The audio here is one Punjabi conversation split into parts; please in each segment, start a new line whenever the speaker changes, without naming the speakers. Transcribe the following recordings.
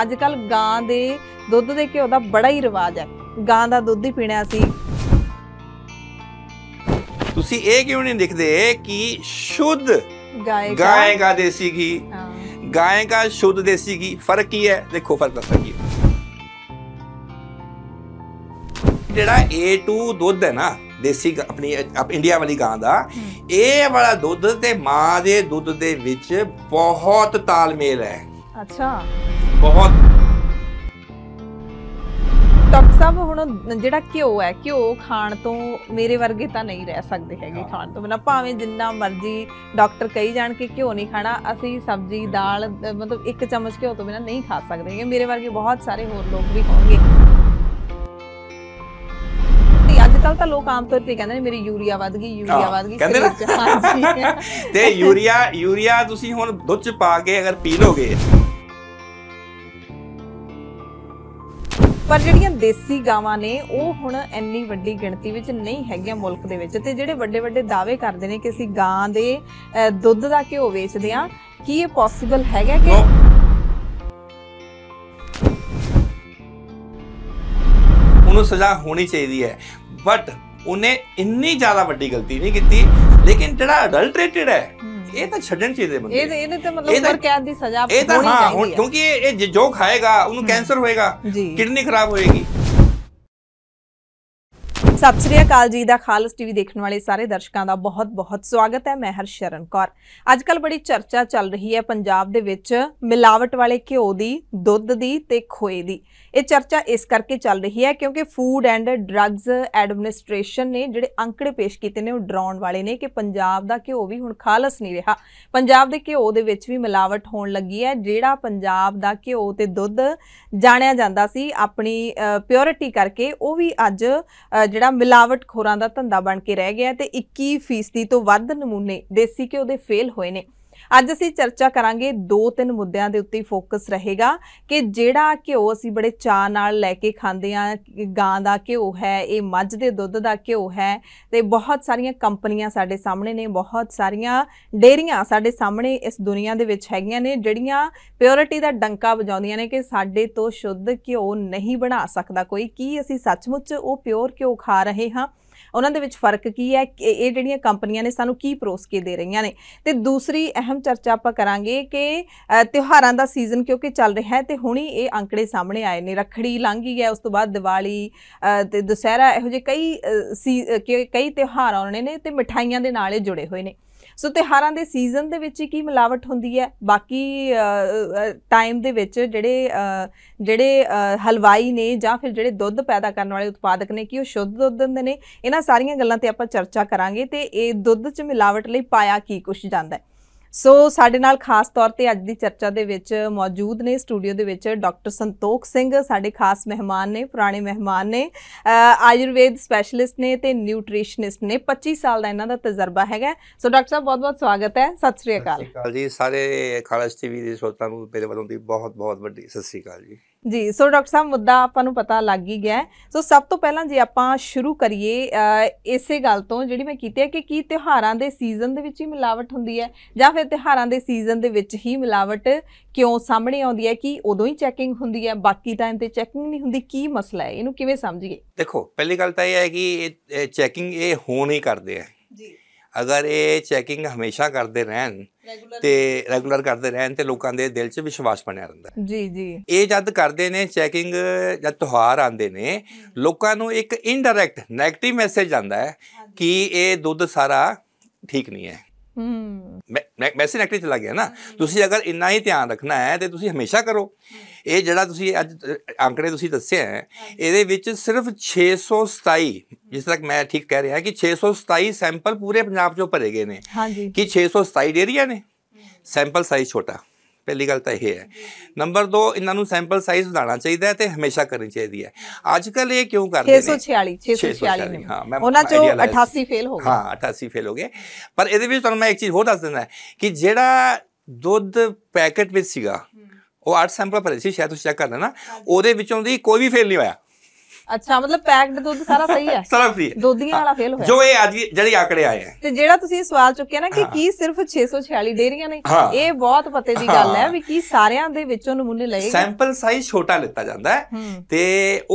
ਅੱਜ ਕੱਲ ਗਾਂ ਦੇ ਦੁੱਧ ਦੇ ਘਿਓ ਦਾ ਬੜਾ ਹੀ ਰਿਵਾਜ ਹੈ ਗਾਂ ਦਾ ਦੁੱਧ ਹੀ ਪੀਣਾ ਸੀ
ਤੁਸੀਂ ਇਹ ਕਿਉਂ ਨਹੀਂ ਲਿਖਦੇ ਕਿ ਸ਼ੁੱਧ
ਗਾਏ ਗਾਏ
ਦਾ ਦੇਸੀ ਘੀ ਗਾਏ ਦਾ ਸ਼ੁੱਧ ਦੇਸੀ ਘੀ ਫਰਕ ਕੀ ਹੈ ਦੇਖੋ ਫਰਕ ਦੱਸਾਂ ਕੀ ਜਿਹੜਾ A2 ਦੁੱਧ ਹੈ ਨਾ ਦੇਸੀ ਆਪਣੀ ਇੰਡੀਆ ਵਾਲੀ ਗਾਂ ਦਾ ਇਹ ਵਾਲਾ ਦੁੱਧ ਤੇ ਮਾਂ ਦੇ ਦੁੱਧ ਦੇ ਵਿੱਚ ਬਹੁਤ ਤਾਲਮੇਲ ਹੈ ਅੱਛਾ ਬਹੁਤ
ਤਾਂ ਸਭ ਹੁਣ ਜਿਹੜਾ ਘਿਓ ਹੈ ਘਿਓ ਖਾਣ ਤੋਂ ਮੇਰੇ ਵਰਗੇ ਤਾਂ ਨਹੀਂ ਰਹਿ ਸਕਦੇ ਹੈਗੇ ਖਾਣ ਤੋਂ ਬਿਨਾ ਭਾਵੇਂ ਜਿੰਨਾ ਮਰਜ਼ੀ ਡਾਕਟਰ ਕਹੀ ਜਾਣ ਕਿ ਘਿਓ ਨਹੀਂ ਖਾਣਾ ਅਸੀਂ ਸਬਜ਼ੀ ਦਾਲ ਮਤਲਬ ਇੱਕ ਚਮਚ ਘਿਓ ਤੋਂ ਬਿਨਾ ਨਹੀਂ ਖਾ ਸਕਦੇ ਹੈਗੇ ਮੇਰੇ ਵਰਗੇ ਬਹੁਤ ਸਾਰੇ ਹੋਰ ਲੋਕ ਵੀ ਹੋਣਗੇ ਕੱਲ ਤਾਂ ਲੋਕ ਆਮ ਤੌਰ ਤੇ ਕਹਿੰਦੇ ਨੇ ਮੇਰੀ ਯੂਰੀਆ ਵਧ ਗਈ ਯੂਰੀਆ ਵਧ ਗਈ ਕਹਿੰਦੇ
ਨੇ ਤੇ ਯੂਰੀਆ ਯੂਰੀਆ ਤੁਸੀਂ ਹੁਣ ਦੁੱਧ ਪਾ ਕੇ ਅਗਰ ਪੀ ਲੋਗੇ
ਪਰ ਜਿਹੜੀਆਂ ਦੇਸੀ ਗਾਵਾਂ ਨੇ ਉਹ ਹੁਣ ਇੰਨੀ ਵੱਡੀ ਗਿਣਤੀ ਵਿੱਚ ਨਹੀਂ ਹੈਗੀਆਂ ਮੁਲਕ ਦੇ ਵਿੱਚ ਤੇ ਜਿਹੜੇ ਵੱਡੇ ਵੱਡੇ ਦਾਅਵੇ ਕਰਦੇ ਨੇ ਕਿ ਅਸੀਂ ਗਾਂ ਦੇ ਦੁੱਧ ਦਾ ਘਿਓ ਵੇਚਦੇ ਆ ਕੀ ਇਹ ਪੋਸੀਬਲ ਹੈਗਾ ਕਿ
ਉਹਨੂੰ ਸਜ਼ਾ ਹੋਣੀ ਚਾਹੀਦੀ ਹੈ ਬਟ ਉਹਨੇ ਇੰਨੀ ਜ਼ਿਆਦਾ ਵੱਡੀ ਗਲਤੀ ਨਹੀਂ ਕੀਤੀ ਲੇਕਿਨ ਜਿਹੜਾ ਅਡਲਟਰੇਟਿਡ ਹੈ ਇਹ ਤਾਂ ਛੱਡਣ ਚਾਹੀਦੇ ਬੰਦੇ ਇਹ
ਇਹਨੇ ਤਾਂ ਮਤਲਬ ਉਮਰ ਕੈਦ ਦੀ ਸਜ਼ਾ ਹੋਣੀ ਚਾਹੀਦੀ ਹੈ ਹਾਂ
ਕਿਉਂਕਿ ਇਹ ਜੋ ਖਾਏਗਾ ਉਹਨੂੰ ਕੈਂਸਰ ਹੋਏਗਾ ਕਿਡਨੀ ਖਰਾਬ ਹੋਏਗੀ
ਸਤਿ ਸ੍ਰੀ ਅਕਾਲ ਜੀ ਦਾ ਖਾਲਸ ਟੀਵੀ ਦੇਖਣ ਵਾਲੇ ਸਾਰੇ ਦਰਸ਼ਕਾਂ ਦਾ ਬਹੁਤ-ਬਹੁਤ ਸਵਾਗਤ ਹੈ ਮੈਂ ਹਰਸ਼ਰਨ ਕੌਰ ਅੱਜਕੱਲ ਬੜੀ ਚਰਚਾ ਚੱਲ ਰਹੀ ਹੈ ਪੰਜਾਬ ਦੇ ਵਿੱਚ ਮਿਲਾਵਟ ਵਾਲੇ ਘਿਓ ਦੀ ਦੁੱਧ ਦੀ ਤੇ ਖੋਏ ਦੀ ਇਹ ਚਰਚਾ ਇਸ ਕਰਕੇ ਚੱਲ ਰਹੀ ਹੈ ਕਿਉਂਕਿ ਫੂਡ ਐਂਡ ਡਰੱਗਸ ਐਡਮਿਨਿਸਟ੍ਰੇਸ਼ਨ ਨੇ ਜਿਹੜੇ ਅੰਕੜੇ ਪੇਸ਼ ਕੀਤੇ ਨੇ ਉਹ ਡਰਾਉਣ ਵਾਲੇ ਨੇ ਕਿ ਪੰਜਾਬ ਦਾ ਘਿਓ ਵੀ ਹੁਣ ਖਾਲਸ ਨਹੀਂ ਰਿਹਾ ਪੰਜਾਬ ਦੇ ਘਿਓ ਦੇ ਵਿੱਚ ਵੀ ਮਿਲਾਵਟ ਹੋਣ ਲੱਗੀ ਹੈ ਜਿਹੜਾ ਪੰਜਾਬ ਦਾ ਘਿਓ ਤੇ ਦੁੱਧ ਜਾਣਿਆ ਜਾਂਦਾ ਸੀ ਆਪਣੀ ਪਿਓਰਿਟੀ ਕਰਕੇ ਉਹ ਵੀ ਅੱਜ ਜਿਹੜਾ ਮਿਲਾਵਟ ਖੋਰਾਂ ਦਾ ਧੰਦਾ ਬਣ ਕੇ ਰਹਿ ਗਿਆ ਤੇ 21% ਤੋਂ ਵੱਧ ਨਮੂਨੇ ਦੇਸੀ ਘਿਓ ਦੇ ਫੇਲ ਹੋਏ ਨੇ ਅੱਜ ਅਸੀਂ ਚਰਚਾ ਕਰਾਂਗੇ ਦੋ ਤਿੰਨ ਮੁੱਦਿਆਂ ਦੇ ਉੱਤੇ ਫੋਕਸ ਰਹੇਗਾ ਕਿ ਜਿਹੜਾ ਘਿਓ ਅਸੀਂ ਬੜੇ ਚਾਹ ਨਾਲ ਲੈ ਕੇ ਖਾਂਦੇ ਆ ਗਾਂ ਦਾ ਘਿਓ ਹੈ ਇਹ ਮੱਝ ਦੇ ਦੁੱਧ ਦਾ ਘਿਓ ਹੈ ਤੇ ਬਹੁਤ ਸਾਰੀਆਂ ਕੰਪਨੀਆਂ ਸਾਡੇ ਸਾਹਮਣੇ ਨੇ ਬਹੁਤ ਸਾਰੀਆਂ ਡੇਰੀਆਂ ਸਾਡੇ ਸਾਹਮਣੇ ਇਸ ਦੁਨੀਆ ਦੇ ਵਿੱਚ ਹੈਗੀਆਂ ਨੇ ਜਿਹੜੀਆਂ ਪਿਓਰਿਟੀ ਦਾ ਡੰਕਾ ਵਜਾਉਂਦੀਆਂ ਨੇ ਕਿ ਸਾਡੇ ਤੋਂ ਸ਼ੁੱਧ ਘਿਓ ਨਹੀਂ ਬਣਾ ਸਕਦਾ ਕੋਈ ਕੀ ਅਸੀਂ ਸੱਚਮੁੱਚ ਉਹ ਪਿਓਰ ਘਿਓ ਖਾ ਰਹੇ ਹਾਂ ਉਹਨਾਂ ਦੇ ਵਿੱਚ ਫਰਕ ਕੀ ਹੈ ਇਹ ਜਿਹੜੀਆਂ ਕੰਪਨੀਆਂ ਨੇ ਸਾਨੂੰ ਕੀ ਪਰੋਸ ਕੇ ਦੇ ਰਹੀਆਂ ਨੇ ਤੇ ਦੂਸਰੀ ਅਹਿਮ ਚਰਚਾ ਆਪਾਂ ਕਰਾਂਗੇ ਕਿ ਤਿਉਹਾਰਾਂ ਦਾ ਸੀਜ਼ਨ ਕਿਉਂਕਿ ਚੱਲ ਰਿਹਾ ਹੈ ਤੇ ਹੁਣੀ ਇਹ ਅੰਕੜੇ ਸਾਹਮਣੇ ਆਏ ਨੇ ਰਖੜੀ ਲੰਘੀ ਹੈ ਉਸ ਤੋਂ ਬਾਅਦ ਦੀਵਾਲੀ ਤੇ ਦੁਸਹਿਰਾ ਇਹੋ ਜਿਹੇ ਕਈ ਕਈ ਤਿਉਹਾਰ ਆਉਣੇ ਨੇ ਤੇ ਮਠਾਈਆਂ ਦੇ ਨਾਲ ਇਹ ਜੁੜੇ ਹੋਏ ਨੇ ਸੋ ਤਿਹਾਰਾਂ ਦੇ ਸੀਜ਼ਨ ਦੇ ਵਿੱਚ ਕੀ ਮਿਲਾਵਟ ਹੁੰਦੀ ਹੈ ਬਾਕੀ ਟਾਈਮ ਦੇ ਵਿੱਚ ਜਿਹੜੇ ਜਿਹੜੇ ਹਲਵਾਈ ਨੇ ਜਾਂ ਫਿਰ ਜਿਹੜੇ ਦੁੱਧ ਪੈਦਾ ਕਰਨ ਵਾਲੇ ਉਤਪਾਦਕ ਨੇ ਕਿ ਉਹ ਸ਼ੁੱਧ ਦੁੱਧ ਦਿੰਦੇ ਨੇ ਇਹਨਾਂ ਸਾਰੀਆਂ ਗੱਲਾਂ ਤੇ ਆਪਾਂ ਚਰਚਾ ਕਰਾਂਗੇ ਤੇ ਇਹ ਦੁੱਧ 'ਚ ਮਿਲਾਵਟ ਲਈ ਪਾਇਆ ਕੀ ਕੁਝ ਜਾਂਦਾ ਹੈ ਸੋ ਸਾਡੇ ਨਾਲ ਖਾਸ ਤੌਰ ਤੇ ਅੱਜ ਦੀ ਚਰਚਾ ਦੇ ਵਿੱਚ ਮੌਜੂਦ ਨੇ ਸਟੂਡੀਓ ਦੇ ਵਿੱਚ ਡਾਕਟਰ ਸੰਤੋਖ ਸਿੰਘ ਸਾਡੇ ਖਾਸ ਮਹਿਮਾਨ ਨੇ ਪੁਰਾਣੇ ਮਹਿਮਾਨ ਨੇ ਆਯੁਰਵੇਦ ਸਪੈਸ਼ਲਿਸਟ ਨੇ ਤੇ ਨਿਊਟ੍ਰੀਸ਼ਨਿਸਟ ਨੇ 25 ਸਾਲ ਦਾ ਇਹਨਾਂ ਦਾ ਤਜਰਬਾ ਹੈਗਾ ਸੋ ਡਾਕਟਰ ਸਾਹਿਬ ਬਹੁਤ-ਬਹੁਤ ਸਵਾਗਤ ਹੈ ਸਤਿ ਸ੍ਰੀ ਅਕਾਲ
ਜੀ ਸਾਰੇ ਖਾਲਸ ਟੀਵੀ ਦੇ ਸਰੋਤਾਂ ਨੂੰ ਮੇਰੇ ਵੱਲੋਂ ਦੀ ਬਹੁਤ-ਬਹੁਤ ਵੱਡੀ ਸਤਿ ਸ੍ਰੀ ਅਕਾਲ ਜੀ
ਜੀ ਸੋ ਡਾਕਟਰ ਸਾਹਿਬ ਮੁੱਦਾ ਆਪਾਂ ਨੂੰ ਪਤਾ ਲੱਗ ਹੀ ਗਿਆ ਸੋ ਸਭ ਤੋਂ ਪਹਿਲਾਂ ਜੇ ਆਪਾਂ ਸ਼ੁਰੂ ਕਰੀਏ ਇਸੇ ਗੱਲ ਤੋਂ ਜਿਹੜੀ ਮੈਂ ਕੀਤੀ ਹੈ ਕਿ ਕੀ ਤਿਹਾਰਾਂ ਦੇ ਸੀਜ਼ਨ ਦੇ ਵਿੱਚ ਹੀ ਮਿਲਾਵਟ ਹੁੰਦੀ ਹੈ ਜਾਂ ਫਿਰ ਤਿਹਾਰਾਂ ਦੇ ਸੀਜ਼ਨ ਦੇ ਵਿੱਚ ਹੀ ਮਿਲਾਵਟ ਕਿਉਂ ਸਾਹਮਣੇ ਆਉਂਦੀ ਹੈ ਕਿ ਉਦੋਂ ਹੀ ਚੈਕਿੰਗ ਹੁੰਦੀ ਹੈ ਬਾਕੀ ਟਾਈਮ ਤੇ ਚੈਕਿੰਗ ਨਹੀਂ ਹੁੰਦੀ ਕੀ ਮਸਲਾ ਹੈ ਇਹਨੂੰ ਕਿਵੇਂ ਸਮਝੀਏ
ਦੇਖੋ ਪਹਿਲੀ ਗੱਲ ਤਾਂ ਇਹ ਹੈ ਕਿ ਇਹ ਚੈਕਿੰਗ ਇਹ ਹੋਣ ਹੀ ਕਰਦੇ ਆ ਜੀ ਅਗਰ ਇਹ ਚੈਕਿੰਗ ਹਮੇਸ਼ਾ ਕਰਦੇ ਰਹਿਣ ਤੇ ਰੈਗੂਲਰ ਕਰਦੇ ਰਹਿਣ ਤੇ ਲੋਕਾਂ ਦੇ ਦਿਲ 'ਚ ਵਿਸ਼ਵਾਸ ਬਣਿਆ ਰਹਿੰਦਾ ਜੀ ਜੀ ਇਹ ਜਦ ਕਰਦੇ ਨੇ ਚੈਕਿੰਗ ਜਦ ਤਿਹਾਰ ਆਉਂਦੇ ਨੇ ਲੋਕਾਂ ਨੂੰ ਇੱਕ ਇਨਡਾਇਰੈਕਟ 네ਗੇਟਿਵ ਮੈਸੇਜ ਆਂਦਾ ਹੈ ਕਿ ਇਹ ਦੁੱਧ ਸਾਰਾ ਠੀਕ ਨਹੀਂ ਹੈ
ਮੈਂ
ਮੈਸੇਜ ਨੈਗੇਟਿਵ ਚਲਾ ਗਿਆ ਨਾ ਤੁਸੀਂ ਅਗਰ ਇੰਨਾ ਹੀ ਧਿਆਨ ਰੱਖਣਾ ਹੈ ਤੇ ਤੁਸੀਂ ਹਮੇਸ਼ਾ ਕਰੋ ਇਹ ਜਿਹੜਾ ਤੁਸੀਂ ਅੱਜ ਅੰਕੜੇ ਤੁਸੀਂ ਦੱਸਿਆ ਹੈ ਇਹਦੇ ਵਿੱਚ ਸਿਰਫ 627 ਜਿਸ ਤੱਕ ਮੈਂ ਠੀਕ ਕਹਿ ਰਿਹਾ ਕਿ 627 ਸੈਂਪਲ ਪੂਰੇ ਪੰਜਾਬ ਚੋਂ ਭਰੇ ਗਏ ਨੇ ਕਿ 627 ਏਰੀਆ ਨੇ ਸੈਂਪਲ ਸਾਈਜ਼ ਛੋਟਾ ਪਹਿਲੀ ਗੱਲ ਤਾਂ ਇਹ ਹੈ ਨੰਬਰ 2 ਇਹਨਾਂ ਨੂੰ ਸੈਂਪਲ ਸਾਈਜ਼ ਵਧਾਉਣਾ ਚਾਹੀਦਾ ਹੈ ਤੇ ਹਮੇਸ਼ਾ ਕਰਨੀ ਚਾਹੀਦੀ ਹੈ ਅੱਜ ਕੱਲ ਇਹ ਕਿਉਂ ਕਰਦੇ ਨੇ
646 646 ਨੇ
ਹਾਂ ਉਹਨਾਂ ਚੋਂ 88 ਫੇਲ ਹੋ ਗਏ ਹਾਂ 88 ਫੇਲ ਹੋ ਗਏ ਪਰ ਇਹਦੇ ਵਿੱਚ ਤੁਹਾਨੂੰ ਮੈਂ ਇੱਕ ਚੀਜ਼ ਹੋਰ ਦੱਸ ਦਿੰਦਾ ਕਿ ਜਿਹੜਾ ਦੁੱਧ ਪੈਕੇਟ ਵਿੱਚ ਸੀਗਾ ਉਹ 8 ਸੈਂਪਲ ਭਰੇ ਸੀ ਸ਼ਾਇਦ ਤੁਸੀਂ ਚੈੱਕ ਕਰ ਲੈਣਾ ਉਹਦੇ ਵਿੱਚੋਂ ਦੀ ਕੋਈ ਵੀ ਫੇਲ ਨਹੀਂ ਹੋਇਆ
ਅੱਛਾ ਮਤਲਬ ਪੈਕਡ ਦੁੱਧ ਸਾਰਾ ਸਹੀ ਹੈ
ਸਾਰਾ ਸਹੀ ਹੈ ਦੁੱਧੀਆਂ ਵਾਲਾ ਫੇਲ ਹੋਇਆ ਜੋ ਇਹ ਅੱਜ ਜਿਹੜੇ ਆਕੜੇ ਆਏ ਹੈ
ਤੇ ਜਿਹੜਾ ਤੁਸੀਂ ਸਵਾਲ ਚੁੱਕਿਆ ਨਾ ਕਿ ਕੀ ਸਿਰਫ 646 ਡੇਰੀਆਂ ਨੇ ਇਹ ਬਹੁਤ ਪਤੇ ਦੀ ਗੱਲ ਹੈ ਵੀ ਕੀ ਸਾਰਿਆਂ ਦੇ ਵਿੱਚੋਂ ਨਮੂਨੇ ਲਏ
ਸੈਂਪਲ ਸਾਈਜ਼ ਛੋਟਾ ਲਿੱਤਾ ਜਾਂਦਾ ਹੈ ਤੇ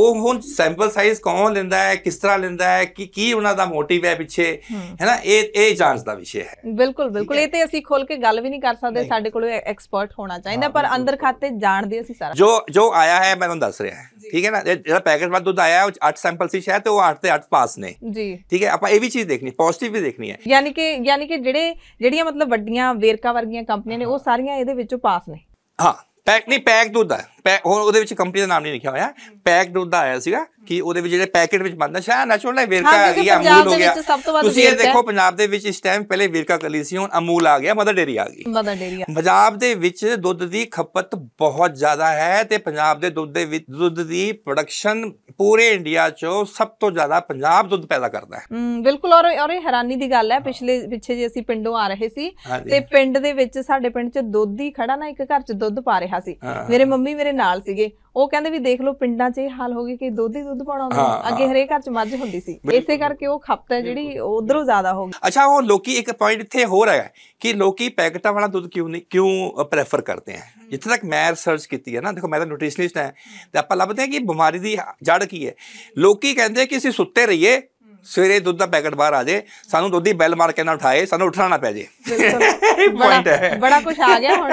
ਉਹ ਹੁਣ ਸੈਂਪਲ ਸਾਈਜ਼ ਕੌਣ ਲੈਂਦਾ ਹੈ ਕਿਸ ਤਰ੍ਹਾਂ ਲੈਂਦਾ ਹੈ ਕਿ ਕੀ ਉਹਨਾਂ ਦਾ ਮੋਟਿਵ ਹੈ ਪਿੱਛੇ ਹੈ ਨਾ ਇਹ ਇਹ ਜਾਂਚ ਦਾ ਵਿਸ਼ੇ ਹੈ
ਬਿਲਕੁਲ ਬਿਲਕੁਲ ਇਹ ਤੇ ਅਸੀਂ ਖੋਲ ਕੇ ਗੱਲ ਵੀ ਨਹੀਂ ਕਰ ਸਕਦੇ ਸਾਡੇ ਕੋਲ ਐਕਸਪਰਟ ਹੋਣਾ ਚਾਹੀਦਾ ਪਰ ਅੰਦਰ ਖਾਤੇ ਜਾਣਦੇ ਅਸੀਂ ਸਾਰਾ ਜੋ
ਜੋ ਆਇਆ ਹੈ ਮੈਂ ਤੁਹਾਨੂੰ ਦੱਸ ਰਿਹਾ ਠੀਕ ਹੈ ਨਾ ਜਿਹੜਾ ਪੈਕੇਜ ਵਾਲਾ ਦੁੱਧ ਆਇਆ ਉਹ 8 ਸੈਂਪਲ ਸੀ ਸ਼ਾਇਦ ਤੇ ਉਹ 8 ਤੇ 8 ਪਾਸ ਨੇ ਜੀ ਠੀਕ ਹੈ ਆਪਾਂ ਇਹ ਵੀ ਚੀਜ਼ ਦੇਖਣੀ ਪੋਜ਼ਿਟਿਵ ਵੀ ਦੇਖਣੀ ਹੈ
ਯਾਨੀ ਕਿ ਯਾਨੀ ਕਿ ਜਿਹੜੇ ਜਿਹੜੀਆਂ ਮਤਲਬ ਵੱਡੀਆਂ ਵੇਰਕਾ ਵਰਗੀਆਂ ਕੰਪਨੀਆਂ ਨੇ ਉਹ ਸਾਰੀਆਂ ਇਹਦੇ ਵਿੱਚੋਂ ਪਾਸ ਨੇ
ਹਾਂ ਪੈਕ ਨਹੀਂ ਪੈਕ ਦੁੱਧ ਹੈ ਪੈਕ ਹੋਰ ਉਹਦੇ ਵਿੱਚ ਕੰਪਨੀ ਦਾ ਨਾਮ ਨਹੀਂ ਲਿਖਿਆ ਹੋਇਆ ਪੈਕ ਦੁੱਧ ਆਇਆ ਸੀਗਾ ਕਿ ਉਹਦੇ ਵਿੱਚ ਜਿਹੜੇ ਪੈਕੇਟ ਵਿੱਚ ਬਣਦਾ ਸ਼ਾਇਦ ਨੈਚੁਰਲ ਹੈ ਵੇਰਕਾ ਆ ਗਿਆ ਅਮੂਲ ਹੋ ਗਿਆ ਤੁਸੀਂ ਇਹ ਦੇਖੋ ਪੰਜਾਬ ਦੇ ਵਿੱਚ ਇਸ ਟਾਈਮ ਪਹਿਲੇ ਵੇਰਕਾ ਕਲੀ ਸੀ ਹੁਣ ਅਮੂਲ ਆ ਗਿਆ ਮਦਰ ਡੇਰੀ ਆ ਗਈ ਮਦਰ ਡੇਰੀ ਪੰਜਾਬ ਦੇ ਵਿੱਚ ਦੁੱਧ ਦੀ ਖਪਤ ਬਹੁਤ ਜ਼ਿਆਦਾ ਹੈ ਤੇ ਪੰਜਾਬ ਦੇ ਦੁੱਧ ਦੇ ਵਿੱਚ ਦੁੱਧ ਦੀ ਪ੍ਰੋਡਕਸ਼ਨ ਪੂਰੇ ਇੰਡੀਆ 'ਚੋਂ ਸਭ ਤੋਂ ਜ਼ਿਆਦਾ ਪੰਜਾਬ ਦੁੱਧ ਪੈਦਾ ਕਰਦਾ ਹੈ
ਬਿਲਕੁਲ ਔਰ ਔਰ ਇਹ ਹੈਰਾਨੀ ਦੀ ਗੱਲ ਹੈ ਪਿਛਲੇ ਪਿੱਛੇ ਜੇ ਅਸੀਂ ਪਿੰਡੋਂ ਆ ਰਹੇ ਸੀ ਤੇ ਪਿੰਡ ਦੇ ਵਿੱਚ ਸਾਡੇ ਪਿੰਡ 'ਚ ਦੁੱਧ ਹੀ ਖੜਾ ਨਾ ਇੱਕ ਘਰ 'ਚ ਦੁੱਧ ਪਾ ਰਿਹਾ ਸੀ ਮੇਰੇ ਮੰਮੀ ਮੇਰੇ ਮੇਰੇ ਨਾਲ ਸੀਗੇ ਉਹ ਕਹਿੰਦੇ ਵੀ ਦੇਖ ਲਓ ਪਿੰਡਾਂ 'ਚ ਇਹ ਹਾਲ ਹੋ ਗਈ ਕਿ ਦੁੱਧ ਹੀ ਦੁੱਧ ਪਾਉਣਾ ਹੁੰਦਾ ਅੱਗੇ ਹਰੇਕ ਘਰ 'ਚ ਮੱਝ ਹੁੰਦੀ ਸੀ ਇਸੇ ਕਰਕੇ ਉਹ ਖਪਤ ਹੈ ਜਿਹੜੀ ਉਧਰੋਂ ਜ਼ਿਆਦਾ ਹੋ ਗਈ
ਅੱਛਾ ਉਹ ਲੋਕੀ ਇੱਕ ਪੁਆਇੰਟ ਇੱਥੇ ਹੋਰ ਹੈ ਕਿ ਲੋਕੀ ਪੈਕਟਾਂ ਵਾਲਾ ਦੁੱਧ ਕਿਉਂ ਨਹੀਂ ਕਿਉਂ ਪ੍ਰੈਫਰ ਕਰਦੇ ਆ ਜਿੱਥੇ ਤੱਕ ਮੈਂ ਰਿਸਰਚ ਕੀਤੀ ਹੈ ਨਾ ਦੇਖੋ ਮੈਂ ਤਾਂ ਨਿਊਟ੍ਰੀਸ਼ਨਿਸਟ ਹਾਂ ਤੇ ਆਪਾਂ ਲੱਭਦੇ ਆ ਕਿ ਬਿਮਾਰੀ ਦੀ ਜੜ ਕੀ ਹੈ ਲੋਕੀ ਕਹਿੰਦੇ ਕਿ ਅਸੀਂ ਸੁੱਤੇ ਰਹੀਏ ਸਵੇਰੇ ਦੁੱਧ ਦਾ ਪੈਕਟ ਬਾਹਰ ਆ ਜੇ ਸਾਨੂੰ ਦੁੱਧ ਦੀ ਬੈਲ ਮਾਰ ਕੇ ਨਾ ਉਠਾਏ ਸਾਨੂੰ ਉਠਣਾ ਨਾ ਪੈ ਜੇ ਪੁਆਇੰਟ ਹੈ ਬੜਾ ਕੁਝ
ਆ ਗਿਆ ਹੁਣ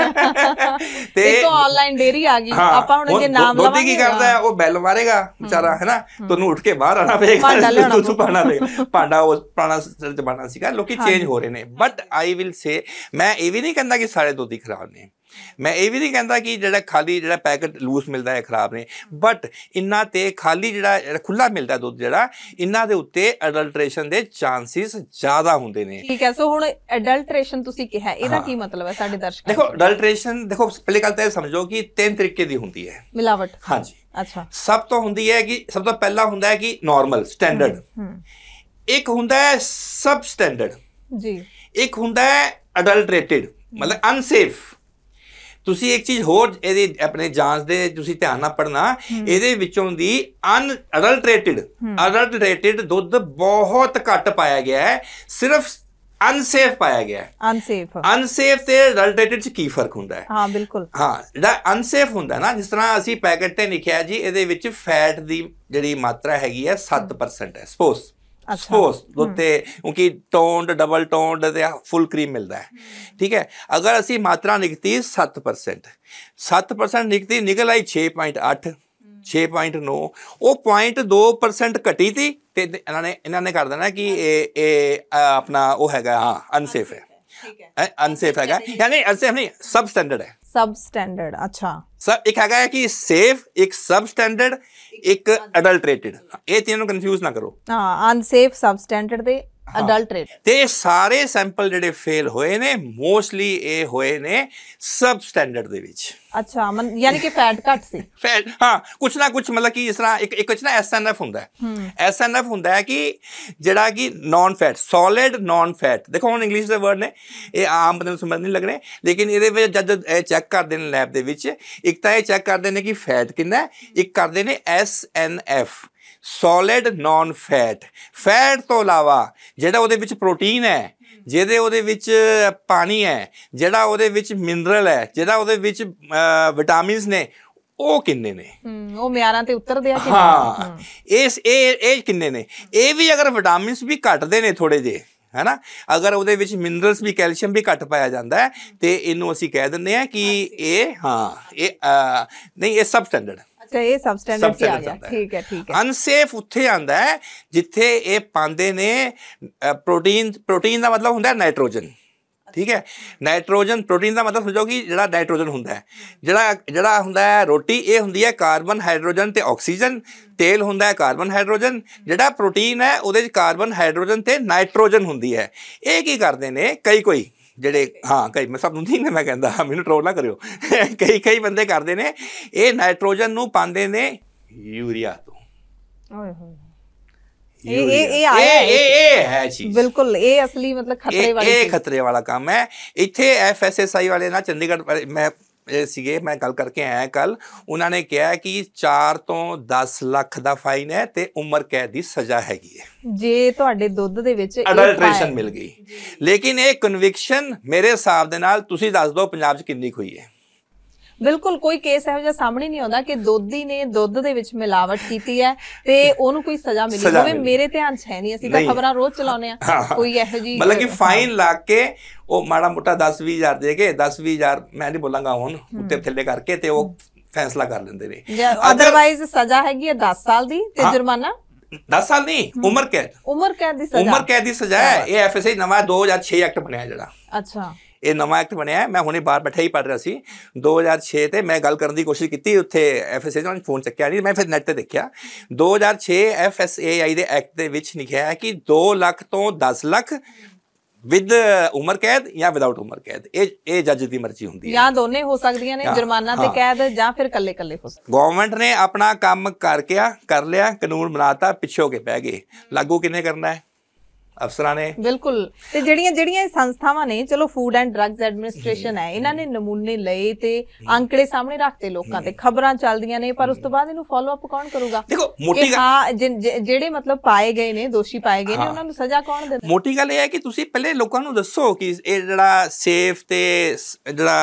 ਤੇ ਇਹ ਤਾਂ ਆਨਲਾਈਨ ਡੇਰੀ ਆ ਗਈ ਆਪਾਂ ਹੁਣ ਇਹਦੇ ਨਾਮ ਲਵਾਂਗੇ ਦੁੱਧ ਕੀ ਕਰਦਾ ਹੈ
ਉਹ ਬੈਲ ਮਾਰੇਗਾ ਵਿਚਾਰਾ ਹੈਨਾ ਤੁਹਾਨੂੰ ਉੱਠ ਕੇ ਬਾਹਰ ਆਣਾ ਪਏਗਾ ਦੁੱਧ ਪਾਣਾ ਪਏਗਾ ਪਾਂਡਾ ਉਹ ਪੁਰਾਣਾ ਬਣਾ ਸੀਗਾ ਲੋਕੀ ਚੇਂਜ ਹੋ ਰਹੇ ਨੇ ਬਟ ਆਈ ਵਿਲ ਸੇ ਮੈਂ ਇਹ ਵੀ ਨਹੀਂ ਕਹਿੰਦਾ ਕਿ ਸਾਰੇ ਦੁੱਧ ਹੀ ਖਰਾਬ ਨੇ ਮੈਂ ਇਹ ਵੀ ਨਹੀਂ ਕਹਿੰਦਾ ਕਿ ਜਿਹੜਾ ਖਾਲੀ ਜਿਹੜਾ ਪੈਕਟ ਲੂਸ ਮਿਲਦਾ ਹੈ ਖਰਾਬ ਨੇ ਬਟ ਇੰਨਾ ਤੇ ਖਾਲੀ ਜਿਹੜਾ ਖੁੱਲਾ ਮਿਲਦਾ ਦੁੱਧ ਜਿਹੜਾ ਇੰਨਾ ਦੇ ਉੱਤੇ ਐਡਲਟਰੇਸ਼ਨ ਦੇ ਚਾਂਸਸ ਜ਼ਿਆਦਾ ਹੁੰਦੇ ਨੇ
ਠੀਕ ਹੈ ਸੋ ਹੁਣ ਐਡਲਟਰੇਸ਼ਨ ਤੁਸੀਂ ਕਿਹਾ ਇਹਦਾ ਕੀ ਮਤਲਬ ਹੈ ਸਾਡੇ ਦਰਸ਼ਕਾਂ
ਦੇਖੋ ਐਡਲਟਰੇਸ਼ਨ ਦੇਖੋ ਪਹਿਲੇ ਗੱਲ ਤਾਂ ਇਹ ਸਮਝੋ ਕਿ ਤਿੰਨ ਤਰੀਕੇ ਦੀ ਹੁੰਦੀ ਹੈ
ਮਿਲਾਵਟ ਹਾਂਜੀ ਅੱਛਾ
ਸਭ ਤੋਂ ਹੁੰਦੀ ਹੈ ਕਿ ਸਭ ਤੋਂ ਪਹਿਲਾ ਹੁੰਦਾ ਹੈ ਕਿ ਨਾਰਮਲ ਸਟੈਂਡਰਡ ਇੱਕ ਹੁੰਦਾ ਹੈ ਸਬ ਸਟੈਂਡਰਡ ਜੀ ਇੱਕ ਹੁੰਦਾ ਹੈ ਅਡਲਟ੍ਰੇਟਡ ਮਤਲਬ ਅਨਸੇਫ ਤੁਸੀਂ ਇੱਕ ਚੀਜ਼ ਹੋਰ ਇਹਦੇ ਆਪਣੇ ਜਾਂਚ ਦੇ ਤੁਸੀਂ ਧਿਆਨ ਨਾਲ ਪੜਨਾ ਇਹਦੇ ਵਿੱਚੋਂ ਦੀ ਅਨ ਅਡਲਟਰੇਟਡ ਅਡਲਟਰੇਟਡ ਦੁੱਧ ਬਹੁਤ ਘੱਟ ਪਾਇਆ ਗਿਆ ਹੈ ਸਿਰਫ ਅਨਸੇਫ ਪਾਇਆ ਗਿਆ ਹੈ ਅਨਸੇਫ ਅਨਸੇਫ ਤੇ ਅਡਲਟਰੇਟਡ ਚ ਕੀ ਫਰਕ ਹੁੰਦਾ ਹੈ ਹਾਂ ਬਿਲਕੁਲ ਹਾਂ ਜਿਹੜਾ ਅਨਸੇਫ ਹੁੰਦਾ ਨਾ ਜਿਸ ਤਰ੍ਹਾਂ ਅਸੀਂ ਪੈਕੇਟ ਤੇ ਲਿਖਿਆ ਜੀ ਇਹਦੇ ਵਿੱਚ ਫੈਟ ਦੀ ਜਿਹੜੀ ਮਾਤਰਾ ਹੈਗੀ ਹੈ 7% ਹੈ ਸਪੋਜ਼ सपोज ਦੁੱਤੇ ਕਿਉਂਕਿ ਟੌਂਡ ਡਬਲ ਟੌਂਡ ਤੇ ਫੁੱਲ ਕਰੀਮ ਮਿਲਦਾ ਹੈ ਠੀਕ ਹੈ ਅਗਰ ਅਸੀਂ ਮਾਤਰਾ ਨਿਕਤੀ 7% 7% ਨਿਕਤੀ ਨਿਕਲ ਆਈ 6.8 6.9 ਉਹ 0.2% ਘਟੀ ਤੀ ਤੇ ਇਹਨਾਂ ਨੇ ਇਹਨਾਂ ਨੇ ਕਰ ਦੇਣਾ ਕਿ ਇਹ ਇਹ ਆਪਣਾ ਉਹ ਹੈਗਾ ਹਾਂ ਅਨਸੇਫ ਹੈ अनसेफ है या नहीं अनसेफ नहीं सब स्टैंडर्ड है
सब स्टैंडर्ड अच्छा
सब एक हैगा कि सेफ एक सब स्टैंडर्ड एक ਅਡਲਟਰੇਟਡ ये तीनों कंफ्यूज ना करो
हां अनसेफ सब स्टैंडर्ड दे ਅਡਲਟਰੇਟ
ਤੇ ਸਾਰੇ ਸੈਂਪਲ ਜਿਹੜੇ ਫੇਲ ਹੋਏ ਨੇ ਮੋਸਟਲੀ ਇਹ ਹੋਏ ਨੇ ਸਬ ਸਟੈਂਡਰਡ ਦੇ ਵਿੱਚ ਅੱਛਾ ਯਾਨੀ ਕਿ ਫੈਟ ਘੱਟ ਸੀ ਫੈਟ ਹਾਂ ਕੁਛ ਨਾ ਕੁਛ ਮਤਲਬ ਕਿ ਇਸ ਤਰ੍ਹਾਂ ਇੱਕ ਇੱਕ ਕੁਛ ਨਾ ਐਸਐਨਐਫ ਹੁੰਦਾ ਹੈ ਐਸਐਨਐਫ ਹੁੰਦਾ ਹੈ ਕਿ ਜਿਹੜਾ ਕਿ non fat solid non fat ਦੇਖੋ ਹੁਣ ਇੰਗਲਿਸ਼ ਦੇ ਵਰਡ ਨੇ ਇਹ ਆਮ ਬੰਦੇ ਨੂੰ ਸਮਝ ਨਹੀਂ ਲੱਗਣੇ ਲੇਕਿਨ ਇਹਦੇ ਵਿੱਚ ਜਦ ਇਹ ਚੈੱਕ ਕਰਦੇ ਨੇ ਲੈਬ ਦੇ ਵਿੱਚ ਇੱਕ ਤਾਂ ਇਹ ਚੈੱਕ ਕਰਦੇ ਨੇ ਕਿ ਫੈਟ ਕਿੰਨਾ ਹੈ ਇੱਕ ਕਰਦੇ ਨੇ SNF solid non fat fat ਤੋਂ ਇਲਾਵਾ ਜਿਹੜਾ ਉਹਦੇ ਵਿੱਚ ਪ੍ਰੋਟੀਨ ਹੈ ਜਿਹਦੇ ਉਹਦੇ ਵਿੱਚ ਪਾਣੀ ਹੈ ਜਿਹੜਾ ਉਹਦੇ ਵਿੱਚ ਮਿਨਰਲ ਹੈ ਜਿਹੜਾ ਉਹਦੇ ਵਿੱਚ ਵਿਟਾਮਿਨਸ ਨੇ ਉਹ ਕਿੰਨੇ ਨੇ
ਉਹ ਮਿਆਰਾਂ ਤੇ ਉਤਰਦੇ ਆ ਕਿੰਨੇ ਹਾਂ
ਇਸ ਇਹ ਇਹ ਕਿੰਨੇ ਨੇ ਇਹ ਵੀ ਅਗਰ ਵਿਟਾਮਿਨਸ ਵੀ ਘਟਦੇ ਨੇ ਥੋੜੇ ਜੇ ਹੈਨਾ ਅਗਰ ਉਹਦੇ ਵਿੱਚ ਮਿਨਰਲਸ ਵੀ ਕੈਲਸ਼ੀਅਮ ਵੀ ਘੱਟ ਪਾਇਆ ਜਾਂਦਾ ਹੈ ਤੇ ਇਹਨੂੰ ਅਸੀਂ ਕਹਿ ਦਿੰਦੇ ਆ ਕਿ ਇਹ ਹਾਂ ਇਹ ਨਹੀਂ ਇਹ ਸਬ ਸਟੈਂਡਰਡ
अनसेफ
उद जिथे ये पाते ने प्रोटीन प्रोटीन का मतलब होंगे नाइट्रोजन ठीक है नाइट्रोजन प्रोटीन का मतलब समझो कि जो नाइट्रोजन होंगे जोड़ा हों रोटी ये होंगी है कार्बन हाइड्रोजन ऑक्सीजन तेल होंगे कार्बन हाइड्रोजन जोड़ा प्रोटीन है वो कार्बन हाइड्रोजन नाइट्रोजन होंगी है ये करते हैं कई कोई ਜਿਹੜੇ ਹਾਂ ਕਈ ਮੈਂ ਸਭ ਨੂੰ ਨਹੀਂ ਮੈਂ ਕਹਿੰਦਾ ਮੈਨੂੰ ਟ੍ਰੋਲ ਨਾ ਕਰਿਓ ਕਈ ਕਈ ਬੰਦੇ ਕਰਦੇ ਨੇ ਇਹ ਨਾਈਟ੍ਰੋਜਨ ਨੂੰ ਪਾਉਂਦੇ ਨੇ ਯੂਰੀਆ
ਤੋਂ ਓਏ ਹੋਏ
ਇਹ ਇਹ ਇਹ ਹੈ ਚੀਜ਼ ਬਿਲਕੁਲ ਇਹ ਅਸਲੀ ਮਤਲਬ ਖਤਰੇ ਵਾਲੀ ਇਹ ਖਤਰੇ ਵਾਲਾ ਕੰਮ ਹੈ ਇੱਥੇ ਐਫਐਸਐਸਆਈ ਵਾਲੇ ਨਾ ਚੰਡੀਗੜ੍ਹ ਮੈਂ ਸੀਗੇ ਮੈਂ ਗੱਲ ਕਰਕੇ ਆਇਆ ਕੱਲ ਉਹਨਾਂ ਨੇ ਕਿਹਾ ਕਿ 4 ਤੋਂ 10 ਲੱਖ ਦਾ ਫਾਈਨ ਹੈ ਤੇ ਉਮਰ ਕੈਦ ਦੀ ਸਜ਼ਾ ਹੈਗੀ ਹੈ
ਜੇ ਤੁਹਾਡੇ ਦੁੱਧ ਦੇ ਵਿੱਚ ਅਡਲਟ੍ਰੇਸ਼ਨ
ਮਿਲ ਗਈ ਲੇਕਿਨ ਇਹ ਕਨਵਿਕਸ਼ਨ ਮੇਰੇ ਹਿਸਾਬ ਦੇ ਨਾਲ ਤੁਸੀਂ ਦੱਸ ਦਿਓ ਪੰਜਾਬ 'ਚ ਕਿੰਨੀ ਖੋਈ ਹੈ
ਬਿਲਕੁਲ ਕੋਈ ਕੇਸ ਇਹੋ ਜਿਹਾ ਸਾਹਮਣੇ ਨਹੀਂ ਆਉਂਦਾ ਕਿ ਦੋਦੀ ਨੇ ਦੁੱਧ ਦੇ ਵਿੱਚ ਮਿਲਾਵਟ ਕੀਤੀ ਹੈ ਤੇ ਉਹਨੂੰ ਕੋਈ ਸਜ਼ਾ ਮਿਲੀ ਹੋਵੇ ਮੇਰੇ ਧਿਆਨ 'ਚ ਹੈ ਨਹੀਂ ਅਸੀਂ ਤਾਂ ਖਬਰਾਂ ਰੋਜ਼ ਚਲਾਉਂਦੇ ਆ ਕੋਈ ਇਹੋ ਜੀ ਮਤਲਬ ਕਿ ਫਾਈਨ
ਲਾ ਕੇ ਉਹ ਮਾੜਾ ਮੋਟਾ 10 20000 ਦੇ ਕੇ 10 20000 ਮੈਂ ਨਹੀਂ ਬੋਲਾਂਗਾ ਹੁਣ ਉੱਤੇ ਥੱਲੇ ਕਰਕੇ ਤੇ ਉਹ ਫੈਸਲਾ ਕਰ ਲੈਂਦੇ ਨੇ
ਅਦਰਵਾਈਜ਼ ਸਜ਼ਾ ਹੈਗੀ 10 ਸਾਲ ਦੀ ਤੇ ਜੁਰਮਾਨਾ
10 ਸਾਲ ਨਹੀਂ ਉਮਰ ਕੈਦ
ਉਮਰ ਕੈਦ ਦੀ ਸਜ਼ਾ ਉਮਰ
ਕੈਦ ਦੀ ਸਜ਼ਾ ਹੈ ਇਹ ਐਫਐਸਏ ਨਵਾਂ 2006 ਐਕਟ ਬਣਿਆ ਜਿਹੜਾ ਅੱਛਾ ਇਹ ਨਵਾਂ ਐਕਟ ਬਣਿਆ ਮੈਂ ਹੁਣੇ ਬਾਹਰ ਬੈਠਾ ਹੀ ਪੜ ਰਿਹਾ ਸੀ 2006 ਤੇ ਮੈਂ ਗੱਲ ਕਰਨ ਦੀ ਕੋਸ਼ਿਸ਼ ਕੀਤੀ ਉੱਥੇ ਐਫਐਸਏ ਨੇ ਫੋਨ ਚੱਕਿਆ ਨਹੀਂ ਮੈਂ ਫਿਰ ਨੈਟ ਤੇ ਦੇਖਿਆ 2006 ਐਫਐਸਏਆਈ ਦੇ ਐਕਟ ਦੇ ਵਿੱਚ ਲਿਖਿਆ ਹੈ ਕਿ 2 ਲੱਖ ਤੋਂ 10 ਲੱਖ ਵਿਦ ਉਮਰ ਕੈਦ ਜਾਂ ਵਿਦਆਊਟ ਉਮਰ ਕੈਦ ਇਹ ਇਹ ਜੱਜ ਦੀ ਮਰਜ਼ੀ ਹੁੰਦੀ ਹੈ
ਜਾਂ ਦੋਨੇ ਹੋ ਸਕਦੀਆਂ ਨੇ ਜੁਰਮਾਨਾ ਤੇ ਕੈਦ ਜਾਂ ਫਿਰ ਕੱਲੇ ਕੱਲੇ ਹੋ ਸਕਦਾ
ਗਵਰਨਮੈਂਟ ਨੇ ਆਪਣਾ ਕੰਮ ਕਰਕੇ ਕਰ ਲਿਆ ਕਾਨੂੰਨ ਬਣਾਤਾ ਪਿੱਛੋਂ ਕੇ ਪੈ ਗਏ ਲਾਗੂ ਕਿਨੇ ਕਰਨਾ ਹੈ ਅਫਸਰਾਂ ਨੇ
ਬਿਲਕੁਲ ਤੇ ਜਿਹੜੀਆਂ ਜਿਹੜੀਆਂ ਸੰਸਥਾਵਾਂ ਨੇ ਚਲੋ ਫੂਡ ਐਂਡ ਡਰੱਗਸ ਐਡਮਿਨਿਸਟ੍ਰੇਸ਼ਨ ਹੈ ਇਹਨਾਂ ਨੇ ਨਮੂਨੇ ਲਏ ਤੇ ਅੰਕੜੇ ਸਾਹਮਣੇ ਰੱਖਤੇ ਲੋਕਾਂ ਤੇ ਖਬਰਾਂ ਚੱਲਦੀਆਂ ਨੇ ਪਰ ਉਸ ਤੋਂ ਬਾਅਦ ਇਹਨੂੰ ਫਾਲੋ ਅਪ ਕੌਣ ਕਰੂਗਾ ਦੇਖੋ ਮੋਟੀ ਗੱਲ ਹਾਂ ਜਿਹੜੇ ਮਤਲਬ ਪਾਏ ਗਏ ਨੇ ਦੋਸ਼ੀ ਪਾਏ ਗਏ ਨੇ ਉਹਨਾਂ ਨੂੰ ਸਜ਼ਾ ਕੌਣ ਦੇਣਾ
ਮੋਟੀ ਗੱਲ ਇਹ ਹੈ ਕਿ ਤੁਸੀਂ ਪਹਿਲੇ ਲੋਕਾਂ ਨੂੰ ਦੱਸੋ ਕਿ ਇਹ ਜਿਹੜਾ ਸੇਫ ਤੇ ਜਿਹੜਾ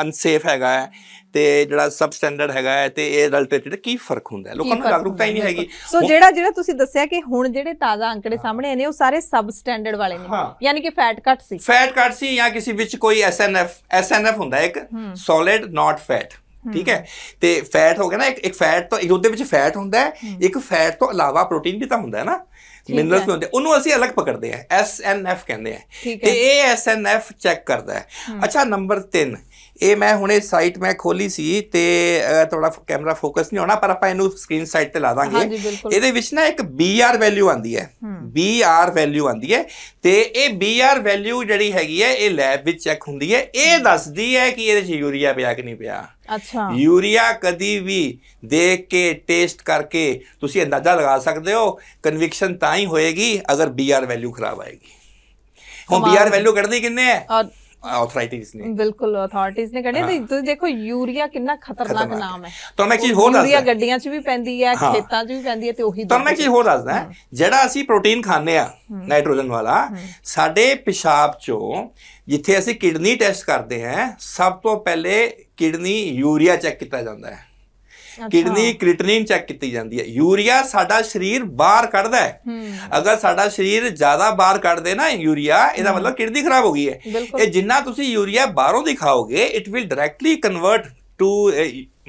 ਅਨਸੇਫ ਹੈਗਾ ਹੈ ਤੇ ਜਿਹੜਾ ਸਬ ਸਟੈਂਡਰਡ ਹੈਗਾ ਹੈ ਤੇ ਇਹ ਅਡਲਟ ਕੀ ਫਰਕ ਹੁੰਦਾ ਹੈ ਲੋਕਾਂ ਨੂੰ ਜਾਗਰੂਕਤਾ ਹੀ ਨਹੀਂ ਹੈਗੀ ਸੋ
ਜਿਹੜਾ ਜਿਹੜਾ ਤੁਸੀਂ ਦੱਸਿਆ ਕਿ ਹੁਣ ਜਿਹੜੇ ਤਾਜ਼ਾ ਅੰਕੜੇ ਸਾਹਮਣੇ ਆਏ ਨੇ ਉਹ ਸਾਰੇ ਸਬ ਸਟੈਂਡਰਡ ਵਾਲੇ ਨੇ ਯਾਨੀ ਕਿ ਫੈਟ ਕੱਟ
ਸੀ ਫੈਟ ਕੱਟ ਸੀ ਜਾਂ ਕਿਸੇ ਵਿੱਚ ਕੋਈ ਐਸਐਨਐਫ ਐਸਐਨਐਫ ਹੁੰਦਾ ਇੱਕ ਸੋਲਿਡ ਨਾਟ ਫੈਟ ਠੀਕ ਹੈ ਤੇ ਫੈਟ ਹੋ ਗਿਆ ਨਾ ਇੱਕ ਇੱਕ ਫੈਟ ਤੋਂ ਉਹਦੇ ਵਿੱਚ ਫੈਟ ਹੁੰਦਾ ਹੈ ਇੱਕ ਫੈਟ ਤੋਂ ਇਲਾਵਾ ਪ੍ਰੋਟੀਨ ਵੀ ਤਾਂ ਹੁੰਦਾ ਹੈ ਨਾ ਮਿਨਰਲਸ ਵੀ ਹੁੰਦੇ ਉਹਨੂੰ ਅਸੀਂ ਅਲੱਗ ਪਕੜਦੇ ਆ ਐਸ ਐਨ ਐਫ ਕਹਿੰਦੇ ਆ ਤੇ ਇਹ ਐਸ ਐਨ ਐਫ ਚੈੱਕ ਕਰਦਾ ਹੈ ਅੱਛਾ ਨੰਬਰ 3 ਇਹ ਮੈਂ ਹੁਣੇ ਸਾਈਟ ਮੈਂ ਖੋਲੀ ਸੀ ਤੇ ਤੁਹਾਡਾ ਕੈਮਰਾ ਫੋਕਸ ਨਹੀਂ ਹੋਣਾ ਪਰ ਆਪਾਂ ਇਹਨੂੰ ਸਕਰੀਨ ਸਾਈਡ ਤੇ ਲਾ ਦਾਂਗੇ ਇਹਦੇ ਵਿੱਚ ਨਾ ਇੱਕ BR ਵੈਲਿਊ ਆਂਦੀ ਹੈ BR ਵੈਲਿਊ ਆਂਦੀ ਹੈ ਤੇ ਇਹ BR ਵੈਲਿਊ ਜਿਹੜੀ ਹੈਗੀ ਹੈ ਇਹ ਲੈਬ ਵਿੱਚ ਚੈੱਕ ਹੁੰਦੀ ਹੈ ਇਹ ਦੱਸਦੀ ਹੈ ਕਿ ਇਹਦੇ 'ਚ ਯੂਰੀਆ ਪਿਆ ਕਿ ਨਹੀਂ ਪਿਆ ਅੱਛਾ ਯੂਰੀਆ ਕਦੀ ਵੀ ਦੇਖ ਕੇ ਟੈਸਟ ਕਰਕੇ ਤੁਸੀਂ ਅੰਦਾਜ਼ਾ ਲਗਾ ਸਕਦੇ ਹੋ ਕਨਵਿਕਸ਼ਨ ਤਾਂ ਹੀ ਹੋਏਗੀ ਅਗਰ BR ਵੈਲਿਊ ਖਰਾਬ ਆਏਗੀ
ਹੁਣ BR ਵੈਲਿਊ
ਕੱਢਦੀ ਕਿੰਨੇ ਹੈ ਆਥੋਰਾਈਟੀਜ਼ ਨੇ
ਬਿਲਕੁਲ ਅਥਾਰਟੀਜ਼ ਨੇ ਕਹਿੰਦੇ ਤੇ ਤੁਸੀਂ ਦੇਖੋ ਯੂਰੀਆ ਕਿੰਨਾ ਖਤਰਨਾਕ ਨਾਮ ਹੈ
ਤਾਂ ਮੈਂ ਚੀਜ਼ ਹੋਰ ਦੱਸਦਾ ਯੂਰੀਆ
ਗੱਡੀਆਂ 'ਚ ਵੀ ਪੈਂਦੀ ਹੈ ਖੇਤਾਂ 'ਚ ਵੀ ਪੈਂਦੀ ਹੈ ਤੇ ਉਹੀ ਤਾਂ ਮੈਂ ਚੀਜ਼ ਹੋਰ
ਦੱਸਦਾ ਜਿਹੜਾ ਅਸੀਂ ਪ੍ਰੋਟੀਨ ਖਾਂਦੇ ਆ ਨਾਈਟ੍ਰੋਜਨ ਵਾਲਾ ਸਾਡੇ ਪਿਸ਼ਾਬ 'ਚੋਂ ਜਿੱਥੇ ਅਸੀਂ ਕਿਡਨੀ ਟੈਸਟ ਕਰਦੇ ਹਾਂ ਸਭ ਤੋਂ ਪਹਿਲੇ ਕਿਡਨੀ ਯੂਰੀਆ ਚੈੱਕ ਕੀਤਾ ਜਾਂਦਾ ਹੈ ਕਿਡਨੀ ਕ੍ਰਿਟਨਿਨ ਚੈੱਕ ਕੀਤੀ ਜਾਂਦੀ ਹੈ ਯੂਰੀਆ ਸਾਡਾ ਸਰੀਰ ਬਾਹਰ ਕੱਢਦਾ ਹੈ ਅਗਰ ਸਾਡਾ ਸਰੀਰ ਜ਼ਿਆਦਾ ਬਾਹਰ ਕੱਢਦੇ ਨਾ ਯੂਰੀਆ ਇਹਦਾ ਮਤਲਬ ਕਿਡਨੀ ਖਰਾਬ ਹੋ ਗਈ ਹੈ ਇਹ ਜਿੰਨਾ ਤੁਸੀਂ ਯੂਰੀਆ ਬਾਹਰੋਂ ਦਿਖਾਓਗੇ it will directly convert to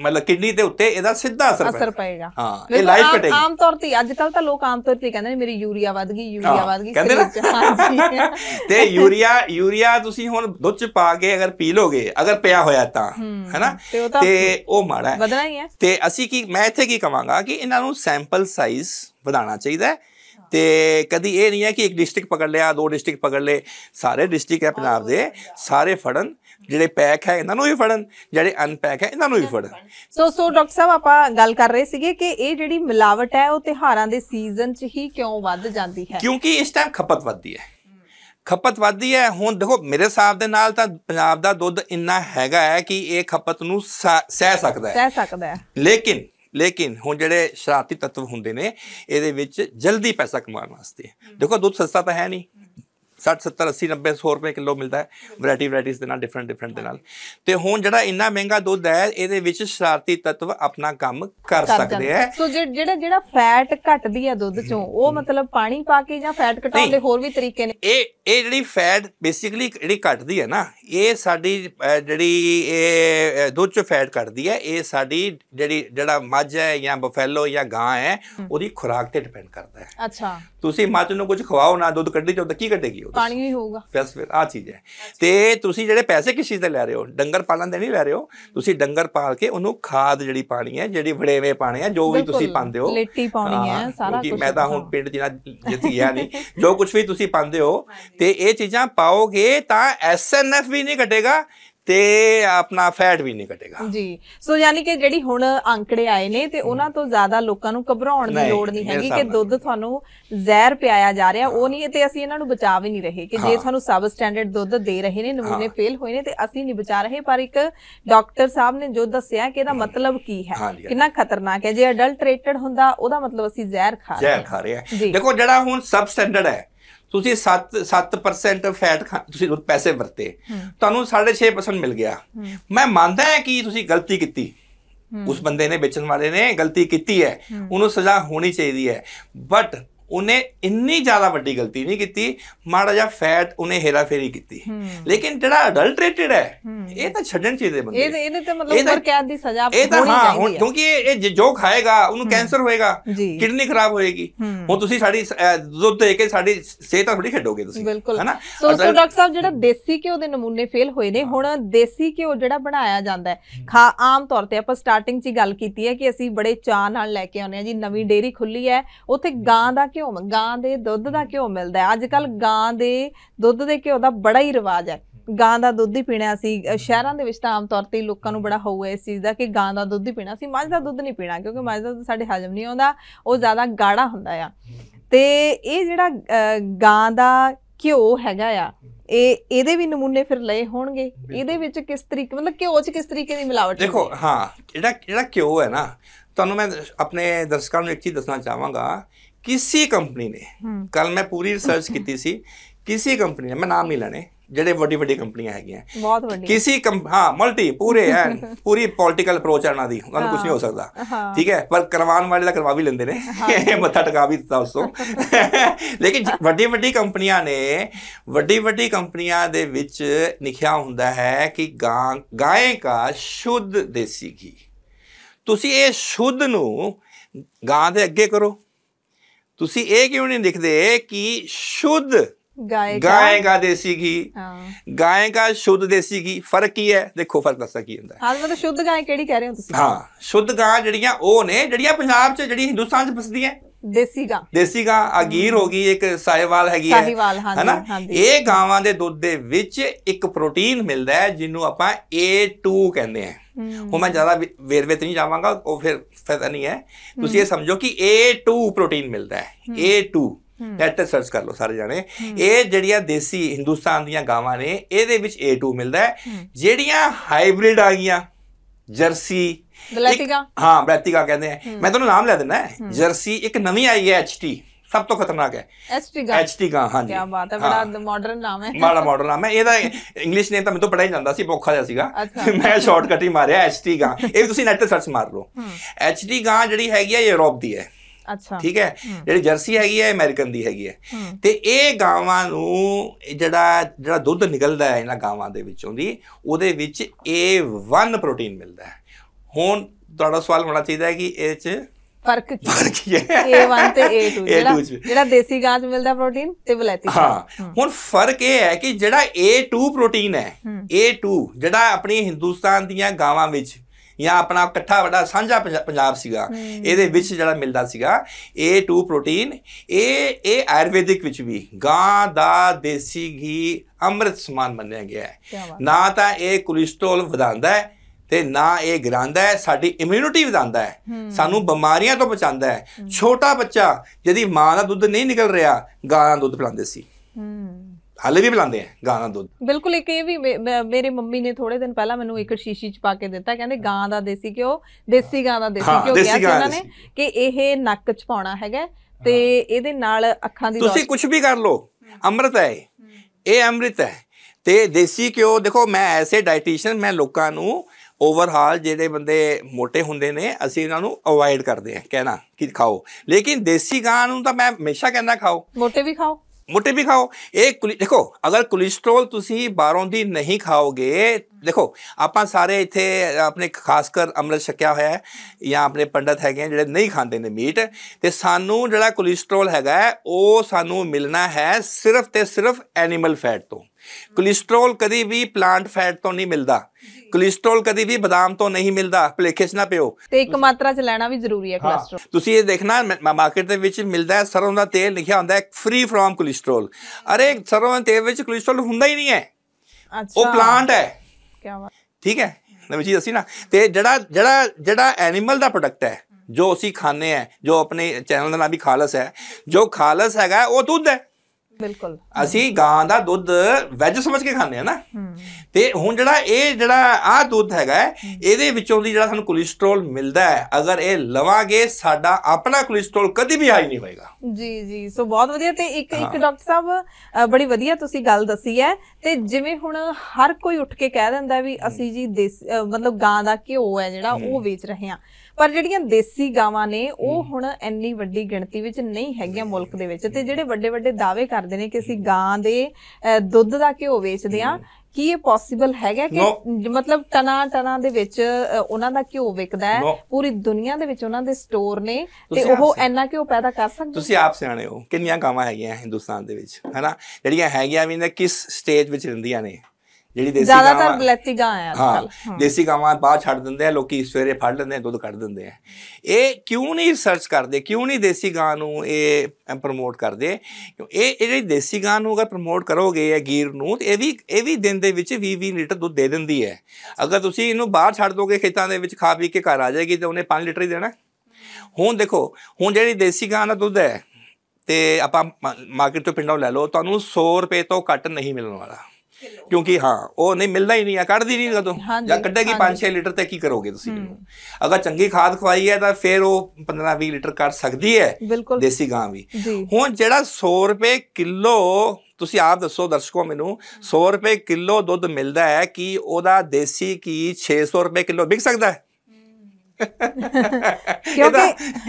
ਮਤਲਬ ਕਿਡਨੀ ਦੇ ਉੱਤੇ ਇਹਦਾ ਸਿੱਧਾ ਅਸਰ ਅਸਰ ਪਏਗਾ ਹਾਂ ਇਹ ਲਾਈਫ ਕਟੇਗੀ ਆਮ
ਤੌਰ ਤੇ ਅੱਜ ਕੱਲ ਤਾਂ ਲੋਕ ਆਮ ਤੌਰ ਤੇ ਕਹਿੰਦੇ ਨੇ ਮੇਰੀ ਯੂਰੀਆ ਵਧ ਗਈ ਯੂਰੀਆ ਵਧ ਗਈ ਕਹਿੰਦੇ
ਹਾਂਜੀ ਤੇ ਯੂਰੀਆ ਯੂਰੀਆ ਤੁਸੀਂ ਹੁਣ ਦੁੱਧ ਚ ਪਾ ਕੇ ਅਗਰ ਪੀ ਲੋਗੇ ਅਗਰ ਪਿਆ ਹੋਇਆ ਤਾਂ ਹੈਨਾ ਤੇ ਉਹ ਮਾੜਾ ਹੈ ਵਧਣਾ ਹੀ ਹੈ ਤੇ ਅਸੀਂ ਕੀ ਮੈਂ ਇੱਥੇ ਕੀ ਕਵਾਂਗਾ ਕਿ ਇਹਨਾਂ ਨੂੰ ਸੈਂਪਲ ਸਾਈਜ਼ ਵਧਾਉਣਾ ਚਾਹੀਦਾ ਹੈ ਤੇ ਕਦੀ ਇਹ ਨਹੀਂ ਹੈ ਕਿ ਇੱਕ ਡਿਸਟ੍ਰਿਕਟ ਪਕੜ ਲਿਆ ਦੋ ਡਿਸਟ੍ਰਿਕਟ ਪਕੜ ਲੇ ਸਾਰੇ ਡਿਸਟ੍ਰਿਕਟ ਹੈ ਪੰਜਾਬ ਦੇ ਸਾਰੇ ਫੜਨ ਜਿਹੜੇ ਪੈਕ ਹੈ ਇਹਨਾਂ ਨੂੰ ਵੀ ਫੜਨ ਜਿਹੜੇ ਅਨਪੈਕ ਹੈ ਇਹਨਾਂ ਨੂੰ ਵੀ ਫੜਨ
ਸੋ ਸੋ ਡਾਕਟਰ ਸਾਹਿਬ ਆਪਾਂ ਗੱਲ ਕਰ ਰਹੇ ਸੀਗੇ ਕਿ ਇਹ ਜਿਹੜੀ ਮਿਲਾਵਟ ਹੈ ਉਹ ਤਿਹਾਰਾਂ ਦੇ ਸੀਜ਼ਨ 'ਚ ਹੀ ਕਿਉਂ ਵੱਧ ਜਾਂਦੀ ਹੈ
ਕਿਉਂਕਿ ਇਸ ਟਾਈਮ ਖਪਤ ਵੱਧਦੀ ਹੈ ਖਪਤ ਵੱਧਦੀ ਹੈ ਹੁਣ ਦੇਖੋ ਮੇਰੇ ਹਿਸਾਬ ਦੇ ਨਾਲ ਤਾਂ ਪੰਜਾਬ ਦਾ ਦੁੱਧ ਇੰਨਾ ਹੈਗਾ ਹੈ ਕਿ ਇਹ ਖਪਤ ਨੂੰ ਸਹਿ ਸਕਦਾ ਹੈ ਸਹਿ ਸਕਦਾ ਹੈ ਲੇਕਿਨ ਲੇਕਿਨ ਹੁਣ ਜਿਹੜੇ ਸ਼ਰਾਰਤੀ ਤੱਤਵ ਹੁੰਦੇ ਨੇ ਇਹਦੇ ਵਿੱਚ ਜਲਦੀ ਪੈਸਾ ਕਮਾਉਣ ਵਾਸਤੇ ਦੇਖੋ ਦੁੱਧ ਸਸਤਾ ਤਾਂ ਹੈ ਨਹੀਂ 60 70 80 90 100 ਰੁਪਏ ਕਿਲੋ ਮਿਲਦਾ ਹੈ ਵੈਰਾਈਟੀ ਵੈਰਾਈਟੀਜ਼ ਦੇ ਨਾਲ ਡਿਫਰੈਂਟ ਡਿਫਰੈਂਟ ਦੇ ਨਾਲ ਤੇ ਹੁਣ ਜਿਹੜਾ ਇੰਨਾ ਮਹਿੰਗਾ ਦੁੱਧ ਹੈ ਇਹਦੇ ਵਿੱਚ ਸ਼ਰਾਰਤੀ ਤੱਤਵ ਆਪਣਾ ਕੰਮ ਕਰ ਸਕਦੇ ਹੈ
ਸੋ ਜਿਹੜਾ ਜਿਹੜਾ ਫੈਟ ਘਟਦੀ ਹੈ ਦੁੱਧ ਚੋਂ ਉਹ ਮਤਲਬ ਪਾਣੀ ਪਾ ਕੇ ਜਾਂ ਫੈਟ ਘਟਾਉਣ ਦੇ ਹੋਰ ਵੀ ਤਰੀਕੇ ਨੇ
ਇਹ ਇਹ ਜਿਹੜੀ ਫੈਟ ਬੇਸਿਕਲੀ ਜਿਹੜੀ ਘਟਦੀ ਹੈ ਨਾ ਇਹ ਸਾਡੀ ਜਿਹੜੀ ਇਹ ਦੁੱਧ ਚ ਫੈਟ ਘਟਦੀ ਹੈ ਇਹ ਸਾਡੀ ਜਿਹੜੀ ਜਿਹੜਾ ਮੱਝ ਹੈ ਜਾਂ ਬਫੈਲੋ ਜਾਂ ਗਾਂ ਹੈ ਉਹਦੀ ਖੁਰਾਕ ਤੇ ਡਿਪੈਂਡ ਕਰਦਾ ਹੈ ਅੱਛਾ ਤੁਸੀਂ ਮੱਝ ਨੂੰ ਕੁਝ ਖਵਾਓ ਨਾ ਦੁੱਧ ਕੱਢੀ ਚੋਂ ਤਾਂ ਕੀ ਕੱਢੇਗੀ ਉਹ
ਪਾਣੀ ਹੀ ਹੋਊਗਾ
ਬਸ ਫਿਰ ਆ ਚੀਜ਼ ਹੈ ਤੇ ਤੁਸੀਂ ਜਿਹੜੇ ਪੈਸੇ ਕਿਸ ਚੀਜ਼ ਦੇ ਲੈ ਰਹੇ ਹੋ ਡੰਗਰ ਪਾਲਣ ਦੇ ਨਹੀਂ ਲੈ ਰਹੇ ਹੋ ਤੁਸੀਂ ਡੰਗਰ ਪਾਲ ਕੇ ਉਹਨੂੰ ਖਾਦ ਜਿਹੜੀ ਪਾਣੀ ਹੈ ਜਿਹੜੀ ਵੜੇਵੇਂ ਪਾਣੀ ਹੈ ਜੋ ਵੀ ਤੁਸੀਂ ਪਾਉਂਦੇ ਹੋ ਲੇਟੀ ਪਾਉਣੀ ਹੈ ਸਾਰਾ ਕੁਝ ਮੈਂ ਤਾਂ ਹੁਣ ਪਿੰਡ ਜਿਹੜਾ ਜਿੱਤ ਗਿਆ ਨਹੀਂ ਜੋ ਕੁਝ ਵੀ ਤੁਸੀਂ ਪਾਉਂਦੇ ਹੋ ਤੇ ਇਹ ਚੀਜ਼ਾਂ ਪਾਓਗੇ ਤਾਂ ਐਸਐਨਐਫ ਵੀ ਨਹੀਂ ਘਟੇਗਾ ਤੇ ਆਪਣਾ ਫੈਟ ਵੀ ਨਹੀਂ ਘਟੇਗਾ
ਜੀ ਸੋ ਯਾਨੀ ਕਿ ਜਿਹੜੀ ਹੁਣ ਅੰਕੜੇ ਆਏ ਨੇ ਤੇ ਉਹਨਾਂ ਤੋਂ ਜ਼ਿਆਦਾ ਲੋਕਾਂ ਨੂੰ ਘਬਰਾਉਣ ਦੀ ਲੋੜ ਨਹੀਂ ਹੈਗੀ ਕਿ ਦੁੱਧ ਤੁਹਾਨੂੰ ਜ਼ਹਿਰ ਪਿਆਇਆ ਜਾ ਰਿਹਾ ਉਹ ਨਹੀਂ ਤੇ ਅਸੀਂ ਇਹਨਾਂ ਨੂੰ ਬਚਾ ਵੀ ਨਹੀਂ ਰਹੇ ਕਿ ਜੇ ਤੁਹਾਨੂੰ ਸਬ ਸਟੈਂਡਰਡ ਦੁੱਧ ਦੇ ਰਹੇ ਨੇ ਨਮੂਨੇ ਫੇਲ ਹੋਏ ਨੇ ਤੇ ਅਸੀਂ ਨਹੀਂ ਬਚਾ ਰਹੇ ਪਰ ਇੱਕ ਡਾਕਟਰ ਸਾਹਿਬ ਨੇ ਜੋ ਦੱਸਿਆ ਕਿ ਇਹਦਾ ਮਤਲਬ ਕੀ ਹੈ ਕਿੰਨਾ ਖਤਰਨਾਕ ਹੈ ਜੇ ਅਡਲਟਰੇਟਡ ਹੁੰਦਾ ਉਹਦਾ ਮਤਲਬ ਅਸੀਂ ਜ਼ਹਿਰ ਖਾ ਰਹੇ ਹਾਂ ਜ਼ਹਿਰ
ਖਾ ਰਹੇ ਹਾਂ ਦੇਖੋ ਜਿਹੜਾ ਹੁਣ ਸਬ ਸਟੈਂਡਰਡ ਹੈ ਤੁਸੀਂ 7 7% ਫੈਟ ਤੁਸੀਂ ਪੈਸੇ ਵਰਤੇ ਤੁਹਾਨੂੰ 6.5% ਮਿਲ ਗਿਆ ਮੈਂ ਮੰਨਦਾ ਹਾਂ ਕਿ ਤੁਸੀਂ ਗਲਤੀ ਕੀਤੀ ਉਸ ਬੰਦੇ ਨੇ ਵੇਚਣ ਵਾਲੇ ਨੇ ਗਲਤੀ ਕੀਤੀ ਹੈ ਉਹਨੂੰ ਸਜ਼ਾ ਹੋਣੀ ਚਾਹੀਦੀ ਹੈ ਬਟ ਉਹਨੇ ਇੰਨੀ ਜ਼ਿਆਦਾ ਵੱਡੀ ਗਲਤੀ ਨਹੀਂ ਕੀਤੀ ਮਾੜਾ ਜਿਹਾ ਫੈਟ ਉਹਨੇ ਹੇਰਾਫੇਰੀ ਕੀਤੀ ਲੇਕਿਨ ਜਿਹੜਾ ਅਡਲਟਰੇਟਡ ਹੈ ਇਹ ਤਾਂ ਛੱਡਣ ਚਾਹੀਦੇ ਬੰਦੇ ਇਹ
ਇਹਨੇ ਤਾਂ ਮਤਲਬ ਉਮਰ ਕੈਦ ਦੀ ਸਜ਼ਾ ਹੋਣੀ ਚਾਹੀਦੀ ਹੈ ਕਿਉਂਕਿ
ਇਹ ਜੋ ਖਾਏਗਾ ਉਹਨੂੰ ਕੈਂਸਰ ਹੋਏਗਾ ਕਿਡਨੀ ਖਰਾਬ ਹੋਏਗੀ ਹੁਣ ਤੁਸੀਂ ਸਾਡੀ ਦੁੱਧ ਦੇ ਕੇ ਸਾਡੀ ਸਿਹਤ ਥੋੜੀ ਛੱਡੋਗੇ ਤੁਸੀਂ ਹੈਨਾ ਸੋ ਡਾਕਟਰ
ਸਾਹਿਬ ਜਿਹੜਾ ਦੇਸੀ ਘਿਓ ਦੇ ਨਮੂਨੇ ਫੇਲ ਹੋਏ ਨੇ ਹੁਣ ਦੇਸੀ ਘਿਓ ਜਿਹੜਾ ਬਣਾਇਆ ਜਾਂਦਾ ਹੈ ਖਾ ਆਮ ਤੌਰ ਤੇ ਆਪਾਂ ਸਟਾਰਟਿੰਗ 'ਚ ਗੱਲ ਕੀਤੀ ਹੈ ਕਿ ਅਸੀਂ ਬੜੇ ਚਾਹ ਨਾਲ ਲੈ ਕੇ ਆਉਂਦੇ ਆ ਜੀ ਨਵੀਂ ਡੇਰੀ ਖੁੱਲੀ ਹੈ ਉੱਥੇ ਗਾਂ ਦਾ ਘਿਓ ਗਾਂ ਦੇ ਦੁੱਧ ਦਾ ਘਿਓ ਮਿਲਦਾ ਹੈ ਅੱਜ ਕੱਲ ਗਾਂ ਦੇ ਦੁੱਧ ਦੇ ਘਿਓ ਦਾ ਬੜਾ ਹੀ ਰਿਵਾਜ ਹੈ ਗਾਂ ਦਾ ਦੁੱਧ ਹੀ ਪੀਣਾ ਸੀ ਸ਼ਹਿਰਾਂ ਦੇ ਵਿੱਚ ਤਾਂ ਆਮ ਤੌਰ ਤੇ ਲੋਕਾਂ ਨੂੰ ਬੜਾ ਹੋਊ ਇਸ ਚੀਜ਼ ਦਾ ਕਿ ਗਾਂ ਦਾ ਦੁੱਧ ਹੀ ਪੀਣਾ ਸੀ ਮੱਝ ਦਾ ਦੁੱਧ ਨਹੀਂ ਪੀਣਾ ਕਿਉਂਕਿ ਮੱਝ ਦਾ ਸਾਡੇ ਹਜਮ ਨਹੀਂ ਆਉਂਦਾ ਉਹ ਜ਼ਿਆਦਾ ਗਾੜਾ ਹੁੰਦਾ ਆ ਤੇ ਇਹ ਜਿਹੜਾ ਗਾਂ ਦਾ ਘਿਓ ਹੈਗਾ ਆ ਇਹ ਇਹਦੇ ਵੀ ਨਮੂਨੇ ਫਿਰ ਲਏ ਹੋਣਗੇ ਇਹਦੇ ਵਿੱਚ ਕਿਸ ਤਰੀਕੇ ਮਤਲਬ ਘਿਓ 'ਚ ਕਿਸ ਤਰੀਕੇ ਦੀ ਮਿਲਾਵਟ ਦੇਖੋ
ਹਾਂ ਜਿਹੜਾ ਜਿਹੜਾ ਘਿਓ ਹੈ ਨਾ ਤੁਹਾਨੂੰ ਮੈਂ ਆਪਣੇ ਦਰਸ਼ਕਾਂ ਨੂੰ ਇੱਕ ਚੀਜ਼ ਦੱਸਣਾ ਚਾਹਾਂਗਾ ਕਿਸੇ ਕੰਪਨੀ ਨੇ ਕੱਲ ਮੈਂ ਪੂਰੀ ਰਿਸਰਚ ਕੀਤੀ ਸੀ ਕਿਸੇ ਕੰਪਨੀ ਨੇ ਮੈਂ ਨਾਮ ਨਹੀਂ ਲੈਣੇ ਜਿਹੜੇ ਵੱਡੀ ਵੱਡੀ ਕੰਪਨੀਆਂ ਹੈਗੀਆਂ
ਬਹੁਤ ਵੱਡੀ ਕਿਸੇ
ਹਾਂ ਮਲਟੀ ਪੂਰੇ ਐਨ ਪੂਰੀ ਪੋਲਿਟੀਕਲ ਅਪਰੋਚ ਆਣਾ ਦੀ ਉਹਨਾਂ ਨੂੰ ਕੁਝ ਨਹੀਂ ਹੋ ਸਕਦਾ ਠੀਕ ਹੈ ਪਰ ਕਰਵਾਉਣ ਵਾਲੇ ਦਾ ਕਰਵਾ ਵੀ ਲੈਂਦੇ ਨੇ ਮੱਥਾ ਟਕਾ ਵੀ ਦਿੱਤਾ ਉਸ ਤੋਂ ਲੇਕਿਨ ਵੱਡੀ ਵੱਡੀ ਕੰਪਨੀਆਂ ਨੇ ਵੱਡੀ ਵੱਡੀ ਕੰਪਨੀਆਂ ਦੇ ਵਿੱਚ ਲਿਖਿਆ ਹੁੰਦਾ ਹੈ ਕਿ ਗਾਂ ਗਾਏ ਦਾ ਸ਼ੁੱਧ ਦੇਸੀ ਘੀ ਤੁਸੀਂ ਇਹ ਸ਼ੁੱਧ ਨੂੰ ਗਾਂ ਦੇ ਅੱਗੇ ਕਰੋ ਤੁਸੀਂ ਇਹ ਕਿਉਂ ਨਹੀਂ ਲਿਖਦੇ ਕਿ ਸ਼ੁੱਧ
ਗਾਏ ਦਾ
ਦੇਸੀ ਘੀ ਗਾਏ ਦਾ ਸ਼ੁੱਧ ਦੇਸੀ ਘੀ ਫਰਕ ਕੀ ਹੈ ਦੇਖੋ ਫਰਕ ਦੱਸਾ ਕੀ ਹੁੰਦਾ ਹਾਂ ਮਤਲਬ ਸ਼ੁੱਧ ਗਾਏ ਕਿਹੜੀ ਕਹਿ ਰਹੇ ਹੋ ਤੁਸੀਂ ਹਾਂ ਸ਼ੁੱਧ ਗਾਂ ਜਿਹੜੀਆਂ ਉਹ ਨੇ ਜਿਹੜੀਆਂ ਪੰਜਾਬ 'ਚ ਜਿਹੜੀ ਹਿੰਦੁਸਤਾਨ 'ਚ ਫਸਦੀਆਂ ਦੇਸੀ ਗਾਂ ਦੇਸੀ ਗਾਂ ਅਗੀਰ ਹੋ ਗਈ ਇੱਕ ਸਾਹੀਵਾਲ ਹੈਗੀ ਹੈ ਸਾਹੀਵਾਲ ਹਾਂਜੀ ਇਹ ਗਾਵਾਂ ਦੇ ਦੁੱਧ ਦੇ ਵਿੱਚ ਇੱਕ ਪ੍ਰੋਟੀਨ ਮਿਲਦਾ ਹੈ ਜਿਹਨੂੰ ਆਪਾਂ A2 ਕਹਿੰਦੇ ਆ ਉਹ ਮੈਂ ਜ਼ਿਆਦਾ ਵੇਰਵੇ ਤੇ ਨਹੀਂ ਜਾਵਾਂਗਾ ਉਹ ਫਿਰ ਫਾਇਦਾ ਨਹੀਂ ਹੈ ਤੁਸੀਂ ਇਹ ਸਮਝੋ ਕਿ A2 ਪ੍ਰੋਟੀਨ ਮਿਲਦਾ ਹੈ A2 ਐਟ ਸਰਚ ਕਰ ਲਓ ਸਾਰੇ ਜਾਣੇ ਇਹ ਜਿਹੜੀਆਂ ਦੇਸੀ ਹਿੰਦੁਸਤਾਨ ਦੀਆਂ ਗਾਵਾਂ ਨੇ ਇਹਦੇ ਵਿੱਚ A2 ਮਿਲਦਾ ਹੈ ਜਿਹੜੀਆਂ ਹਾਈਬ੍ਰਿਡ ਆ ਗਈਆਂ ਜਰਸੀ ਬਲੈਤੀਗਾ ਹਾਂ ਬਲੈਤੀਗਾ ਕਹਿੰਦੇ ਆ ਮੈਂ ਤੁਹਾਨੂੰ ਨਾਮ ਲੈ ਦਿੰਦਾ ਜਰਸੀ ਇੱਕ ਨਵੀਂ ਆਈ ਹੈ ਐਚਟੀ ਸਭ ਤੋਂ ਖਤਰਨਾਕ ਹੈ ਐਚਟੀ ਗਾਂ ਹਾਂਜੀ ਕੀ ਬਾਤ ਹੈ ਬੜਾ
ਮਾਡਰਨ ਨਾਮ ਹੈ ਬੜਾ
ਮਾਡਰਨ ਨਾਮ ਹੈ ਇਹਦਾ ਇੰਗਲਿਸ਼ ਨੇਮ ਤਾਂ ਮੈਨੂੰ ਪੜਿਆ ਹੀ ਜਾਂਦਾ ਸੀ ਬੋਖਾ ਜਿਹਾ ਸੀਗਾ ਮੈਂ ਸ਼ਾਰਟਕਟ ਹੀ ਮਾਰਿਆ ਐਚਟੀ ਗਾਂ ਇਹ ਵੀ ਤੁਸੀਂ ਨੈਟ ਤੇ ਸਰਚ ਮਾਰ ਲਓ ਗਾਂ ਜਿਹੜੀ ਹੈਗੀ ਹੈ ਯੂਰਪ ਦੀ ਹੈ ਅੱਛਾ ਠੀਕ ਹੈ ਜਿਹੜੀ ਜਰਸੀ ਹੈਗੀ ਹੈ ਅਮਰੀਕਨ ਦੀ ਹੈਗੀ ਹੈ ਤੇ ਇਹ ਗਾਵਾਂ ਨੂੰ ਜਿਹੜਾ ਜਿਹੜਾ ਦੁੱਧ ਨਿਕਲਦਾ ਹੈ ਇਹਨਾਂ ਗਾਵਾਂ ਦੇ ਵਿੱਚੋਂ ਦੀ ਉਹਦੇ ਵਿੱਚ A1 ਪ੍ਰੋਟੀਨ ਮਿਲਦਾ ਹੈ ਹੁਣ ਤੁਹਾਡਾ ਸਵਾਲ ਹੋਣਾ ਚਾਹੀਦਾ ਹੈ ਕਿ ਇਹ ਚ
ਫਰਕ ਕੀ ਫਰਕ ਕੀ ਹੈ A1 ਤੇ A2 ਜਿਹੜਾ ਜਿਹੜਾ ਦੇਸੀ ਗਾਂ 'ਚ ਮਿਲਦਾ ਪ੍ਰੋਟੀਨ ਤੇ ਵਲੈਤੀ
ਹਾਂ ਹੁਣ ਫਰਕ ਇਹ ਹੈ ਕਿ ਜਿਹੜਾ A2 ਪ੍ਰੋਟੀਨ ਹੈ A2 ਜਿਹੜਾ ਆਪਣੀ ਹਿੰਦੁਸਤਾਨ ਦੀਆਂ ਗਾਵਾਂ ਵਿੱਚ ਜਾਂ ਆਪਣਾ ਇਕੱਠਾ ਵੱਡਾ ਸਾਂਝਾ ਪੰਜਾਬ ਸੀਗਾ ਇਹਦੇ ਵਿੱਚ ਜਿਹੜਾ ਮਿਲਦਾ ਸੀਗਾ A2 ਪ੍ਰੋਟੀਨ ਇਹ ਇਹ ਆਯੁਰਵੈਦਿਕ ਵਿੱਚ ਵੀ ਗਾਂ ਦਾ ਦੇਸੀ ਘੀ ਅੰਮ੍ਰਿਤ ਸਮਾਨ ਮੰਨਿਆ ਗਿਆ ਹੈ ਨਾ ਤਾਂ ਇਹ ਕੋਲੇਸਟ੍ਰੋਲ ਵਧਾਉਂਦਾ ਹੈ ਤੇ ਨਾ ਇਹ ਗਰਾਂਦਾ ਹੈ ਸਾਡੀ ਇਮਿਊਨਿਟੀ ਵਧਾਉਂਦਾ ਹੈ ਸਾਨੂੰ ਬਿਮਾਰੀਆਂ ਤੋਂ ਬਚਾਉਂਦਾ ਹੈ ਛੋਟਾ ਬੱਚਾ ਜਦੀ ਮਾਂ ਦਾ ਦੁੱਧ ਨਹੀਂ ਨਿਕਲ ਰਿਹਾ ਗਾਂ ਦਾ ਦੁੱਧ ਪਿਲਾਉਂਦੇ ਸੀ ਹਾਲੇ ਵੀ ਪਿਲਾਉਂਦੇ ਆ ਗਾਂ ਦਾ ਦੁੱਧ
ਬਿਲਕੁਲ ਇੱਕ ਇਹ ਵੀ ਮੇਰੇ ਮੰਮੀ ਨੇ ਥੋੜੇ ਦਿਨ ਪਹਿਲਾਂ ਮੈਨੂੰ ਇੱਕ ਸ਼ੀਸ਼ੀ ਚ ਪਾ ਕੇ ਦਿੱਤਾ ਕਹਿੰਦੇ ਗਾਂ ਦਾ ਦੇਸੀ ਘਿਓ ਦੇਸੀ ਗਾਂ ਦਾ ਦੇਸੀ ਘਿਓ ਕਿਹਾ ਸੀ ਉਹਨਾਂ ਨੇ ਕਿ ਇਹ ਨੱਕ ਚ ਪਾਉਣਾ ਹੈਗਾ ਤੇ ਇਹਦੇ ਨਾਲ ਅੱਖਾਂ ਦੀ ਤੁਸੀਂ
ਕੁਝ ਵੀ ਕਰ ਲਓ ਅੰਮ੍ਰਿਤ ਹੈ ਇਹ ਅੰਮ੍ਰਿਤ ਹੈ ਤੇ ਦੇਸੀ ਘਿਓ ਦੇਖੋ ਮੈਂ ਐਸੇ ਡਾਈਟੀਸ਼ੀਅਨ ਮੈਂ ਲੋਕਾਂ ਨੂੰ ਓਵਰਹਾਲ ਜਿਹੜੇ ਬੰਦੇ ਮੋٹے ਹੁੰਦੇ ਨੇ ਅਸੀਂ ਇਹਨਾਂ ਨੂੰ ਅਵੋਇਡ ਕਰਦੇ ਆ ਕਹਿਣਾ ਕਿ ਖਾਓ ਲੇਕਿਨ ਦੇਸੀ ਗਾਂ ਨੂੰ ਤਾਂ ਮੈਂ ਹਮੇਸ਼ਾ ਕਹਿੰਦਾ ਖਾਓ ਮੋٹے ਵੀ ਖਾਓ ਮੋٹے ਵੀ ਖਾਓ ਇਹ ਦੇਖੋ ਅਗਰ ਕੋਲੇਸਟ੍ਰੋਲ ਤੁਸੀਂ ਬਾਹਰੋਂ ਦੀ ਨਹੀਂ ਖਾਓਗੇ ਦੇਖੋ ਆਪਾਂ ਸਾਰੇ ਇੱਥੇ ਆਪਣੇ ਖਾਸ ਕਰ ਅੰਮ੍ਰਿਤ ਛਕਿਆ ਹੋਇਆ ਹੈ ਜਾਂ ਆਪਣੇ ਪੰਡਤ ਹੈਗੇ ਜਿਹੜੇ ਨਹੀਂ ਖਾਂਦੇ ਨੇ ਮੀਟ ਤੇ ਸਾਨੂੰ ਜਿਹੜਾ ਕੋਲੇਸਟ੍ਰੋਲ ਹੈਗਾ ਉਹ ਸਾਨੂੰ ਮਿਲਣਾ ਹੈ ਸਿਰਫ ਤੇ ਸਿਰਫ ਐਨੀਮਲ ਫੈਟ ਤੋਂ ਕੋਲੇਸਟ੍ਰੋਲ ਕਦੀ ਵੀ ਪਲਾਂਟ ਫੈਟ ਤੋਂ ਨਹੀਂ ਮਿਲਦਾ ਕੋਲੇਸਟ੍ਰੋਲ ਕਦੀ ਵੀ ਬਦਾਮ ਤੋਂ ਨਹੀਂ ਮਿਲਦਾ ਭਲੇਖੇ 'ਚ ਨਾ ਪਿਓ
ਤੇ ਇੱਕ ਮਾਤਰਾ 'ਚ ਲੈਣਾ ਵੀ ਜ਼ਰੂਰੀ ਹੈ ਕੋਲੇਸਟ੍ਰੋਲ
ਤੁਸੀਂ ਇਹ ਦੇਖਣਾ ਮਾਰਕੀਟ ਦੇ ਵਿੱਚ ਮਿਲਦਾ ਹੈ ਸਰੋਂ ਦਾ ਤੇਲ ਲਿਖਿਆ ਹੁੰਦਾ ਹੈ ਫ੍ਰੀ ਫਰੋਮ ਕੋਲੇਸਟ੍ਰੋਲ ਅਰੇ ਸਰੋਂ ਦੇ ਤੇਲ ਵਿੱਚ ਕੋਲੇਸਟ੍ਰੋਲ ਹੁੰਦਾ ਹੀ ਨਹੀਂ ਹੈ
ਉਹ ਪਲਾਂਟ ਹੈ ਕਿਆ ਬਾਤ
ਠੀਕ ਹੈ ਨਵੀਂ ਚੀਜ਼ ਅਸੀਂ ਨਾ ਤੇ ਜਿਹੜਾ ਜਿਹੜਾ ਜਿਹੜਾ ਐਨੀਮਲ ਦਾ ਪ੍ਰੋਡਕਟ ਹੈ ਜੋ ਅਸੀਂ ਖਾਣੇ ਆ ਜੋ ਆਪਣੇ ਚੈਨਲ ਦਾ ਨਾਮ ਵੀ ਖਾਲਸ ਹੈ ਜੋ ਖਾਲਸ ਹੈਗਾ ਉਹ ਦੁੱਧ ਹੈ ਬਿਲਕੁਲ ਅਸੀਂ ਗਾਂ ਦਾ ਦੁੱਧ ਵੈਜ ਸਮਝ ਕੇ ਖਾਂਦੇ ਆ ਨਾ ਤੇ ਹੁਣ ਜਿਹੜਾ ਇਹ ਜਿਹੜਾ ਆ ਦੁੱਧ ਹੈਗਾ ਇਹਦੇ ਵਿੱਚੋਂ ਦੀ ਜਿਹੜਾ ਸਾਨੂੰ ਕੋਲੇਸਟ੍ਰੋਲ ਮਿਲਦਾ ਹੈ ਅਗਰ ਇਹ ਲਵਾਂਗੇ ਸਾਡਾ ਆਪਣਾ ਕੋਲੇਸਟ੍ਰੋਲ ਕਦੀ ਵੀ ਹਾਈ ਨਹੀਂ ਹੋਏਗਾ
ਜੀ ਜੀ ਸੋ ਬਹੁਤ ਵਧੀਆ ਤੇ ਇੱਕ ਇੱਕ ਡਾਕਟਰ ਸਾਹਿਬ ਬੜੀ ਵਧੀਆ ਤੁਸੀਂ ਗੱਲ ਦੱਸੀ ਹੈ ਤੇ ਜਿਵੇਂ ਹੁਣ ਹਰ ਕੋਈ ਉੱਠ ਕੇ ਕਹਿ ਦਿੰਦਾ ਵੀ ਅਸੀਂ ਜੀ ਮਤਲਬ ਗਾਂ ਦਾ ਘਿਓ ਹੈ ਜਿਹੜਾ ਉਹ ਵੇਚ ਰਹੇ ਹਾਂ ਪਰ ਜਿਹੜੀਆਂ ਦੇਸੀ ਗਾਵਾਂ ਨੇ ਉਹ ਹੁਣ ਇੰਨੀ ਵੱਡੀ ਗਿਣਤੀ ਵਿੱਚ ਨਹੀਂ ਹੈਗੀਆਂ ਮੁਲਕ ਦੇ ਵਿੱਚ ਤੇ ਜਿਹੜੇ ਵੱਡੇ ਵੱਡੇ ਦਾਅਵੇ ਕਰਦੇ ਨੇ ਕਿ ਅਸੀਂ ਗਾਂ ਦੇ ਦੁੱਧ ਦਾ ਘਿਓ ਵੇਚਦੇ ਆ ਕੀ ਇਹ ਪੋਸੀਬਲ ਹੈਗਾ ਕਿ ਮਤਲਬ ਟਨਾ ਟਨਾ ਦੇ ਵਿੱਚ ਉਹਨਾਂ ਦਾ ਘਿਓ ਵਿਕਦਾ ਹੈ ਪੂਰੀ ਦੁਨੀਆ ਦੇ ਵਿੱਚ ਉਹਨਾਂ ਦੇ ਸਟੋਰ ਨੇ ਤੇ ਉਹ ਇੰਨਾ ਕਿਉਂ ਪੈਦਾ ਕਰ ਸਕਦੇ ਤੁਸੀਂ
ਆਪ ਸਿਆਣੇ ਹੋ ਕਿੰਨੀਆਂ ਗਾਵਾਂ ਹੈਗੀਆਂ ਹਿੰਦੁਸਤਾਨ ਦੇ ਵਿੱਚ ਹੈਨਾ ਜਿਹੜੀਆਂ ਹੈਗੀਆਂ ਵੀ ਨੇ ਕਿਸ ਸਟੇਜ ਵਿੱਚ ਰਹਿੰਦੀਆਂ ਨੇ ਜਿਹੜੀ ਦੇਸੀ ਗਾਵਾਂ ਜ਼ਿਆਦਾਤਰ
ਬਲੈਤੀ ਗਾਂ ਆ ਹਾਂ
ਦੇਸੀ ਗਾਵਾਂ ਬਾਹਰ ਛੱਡ ਦਿੰਦੇ ਆ ਲੋਕੀ ਸਵੇਰੇ ਫੜ ਲੈਂਦੇ ਆ ਦੁੱਧ ਕੱਢ ਦਿੰਦੇ ਆ ਇਹ ਕਿਉਂ ਨਹੀਂ ਰਿਸਰਚ ਕਰਦੇ ਕਿਉਂ ਨਹੀਂ ਦੇਸੀ ਗਾਂ ਨੂੰ ਇਹ ਪ੍ਰਮੋਟ ਕਰਦੇ ਇਹ ਜਿਹੜੀ ਦੇਸੀ ਗਾਂ ਨੂੰ ਅਗਰ ਪ੍ਰਮੋਟ ਕਰੋਗੇ ਇਹ ਗੀਰ ਨੂੰ ਇਹ ਵੀ ਇਹ ਵੀ ਦਿਨ ਦੇ ਵਿੱਚ 20 20 ਲੀਟਰ ਦੁੱਧ ਦੇ ਦਿੰਦੀ ਹੈ ਅਗਰ ਤੁਸੀਂ ਇਹਨੂੰ ਬਾਹਰ ਛੱਡ ਦੋਗੇ ਖੇਤਾਂ ਦੇ ਵਿੱਚ ਖਾ ਪੀ ਕੇ ਘਰ ਆ ਜਾਏਗੀ ਤੇ ਉਹਨੇ 5 ਲੀਟਰ ਹੀ ਦੇਣਾ ਹੁਣ ਦੇਖੋ ਹੁਣ ਜਿਹੜੀ ਦੇਸੀ ਗਾਂ ਦਾ ਦੁੱਧ ਹੈ ਤੇ ਆਪਾਂ ਮਾਰਕੀਟ ਤੋਂ ਪਿੰਡੋਂ ਲੈ ਲਓ ਤੁਹਾਨੂੰ 100 ਰੁਪਏ ਤੋਂ ਘੱਟ ਨਹੀਂ ਮਿਲਣ ਵਾਲਾ ਕਿਉਂਕਿ ਹਾਂ ਉਹ ਨਹੀਂ ਮਿਲਦਾ ਹੀ ਨਹੀਂ ਆ ਕੱਢਦੀ ਨਹੀਂ ਕਦੋਂ ਜਾਂ ਕੱਢੇਗੀ 5-6 ਲੀਟਰ ਤੇ ਕੀ ਕਰੋਗੇ ਤੁਸੀਂ ਇਹਨੂੰ ਅਗਰ ਚੰਗੀ ਖਾਦ ਖਵਾਈ ਹੈ ਤਾਂ ਫਿਰ ਉਹ 15-20 ਲੀਟਰ ਕੱਢ ਸਕਦੀ ਹੈ ਦੇਸੀ ਗਾਂ ਵੀ ਹੁਣ ਜਿਹੜਾ 100 ਰੁਪਏ ਕਿਲੋ ਤੁਸੀਂ ਆਪ ਦੱਸੋ ਦਰਸ਼ਕੋ ਮੈਨੂੰ 100 ਰੁਪਏ ਕਿਲੋ ਦੁੱਧ ਮਿਲਦਾ ਹੈ ਕਿ ਉਹਦਾ ਦੇਸੀ ਕੀ 600 ਰੁਪਏ ਕਿਲੋ ਵਿਕ ਸਕਦਾ ਹੈ
ਕਿਉਂਕਿ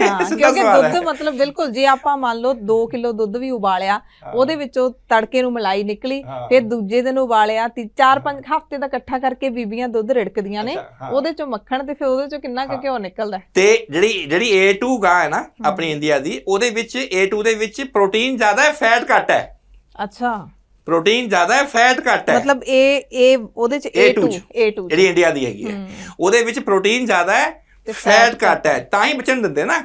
ਹਾਂ ਕਿਉਂਕਿ ਦੁੱਧ ਮਤਲਬ ਬਿਲਕੁਲ ਜੇ ਆਪਾਂ ਮੰਨ ਲਓ 2 ਕਿਲੋ ਦੁੱਧ ਵੀ ਉਬਾਲਿਆ ਉਹਦੇ ਵਿੱਚੋਂ ਤੜਕੇ ਨੂੰ ਮਲਾਈ ਨਿਕਲੀ ਫਿਰ ਦੂਜੇ ਦਿਨ ਉਬਾਲਿਆ 4-5 ਹਫ਼ਤੇ ਦਾ ਇਕੱਠਾ ਕਰਕੇ ਬੀਬੀਆਂ ਦੁੱਧ ਰਿੜਕਦੀਆਂ ਨੇ ਉਹਦੇ ਚੋਂ ਮੱਖਣ ਤੇ ਫਿਰ ਉਹਦੇ ਚੋਂ ਕਿੰਨਾ ਕੁ ਘਿਓ ਨਿਕਲਦਾ
ਤੇ ਜਿਹੜੀ ਜਿਹੜੀ A2 ਗਾਂ ਹੈ ਨਾ ਆਪਣੀ ਇੰਡੀਆ ਦੀ ਉਹਦੇ ਵਿੱਚ A2 ਦੇ ਵਿੱਚ ਪ੍ਰੋਟੀਨ ਜ਼ਿਆਦਾ ਹੈ ਫੈਟ ਘੱਟ ਹੈ ਅੱਛਾ ਪ੍ਰੋਟੀਨ ਜ਼ਿਆਦਾ ਹੈ ਫੈਟ ਘੱਟ ਹੈ ਮਤਲਬ ਇਹ ਇਹ ਉਹਦੇ ਚ
A2 A2 ਜਿਹੜੀ
ਇੰਡੀਆ ਦੀ ਹੈਗੀ ਹੈ ਉਹਦੇ ਵਿੱਚ ਪ੍ਰੋਟੀਨ ਜ਼ਿਆਦਾ ਹੈ ਤੇ ਫੈਟ ਘਟ ਹੈ ਤਾਂ ਹੀ ਬਚਨ ਦਿੰਦੇ ਨਾ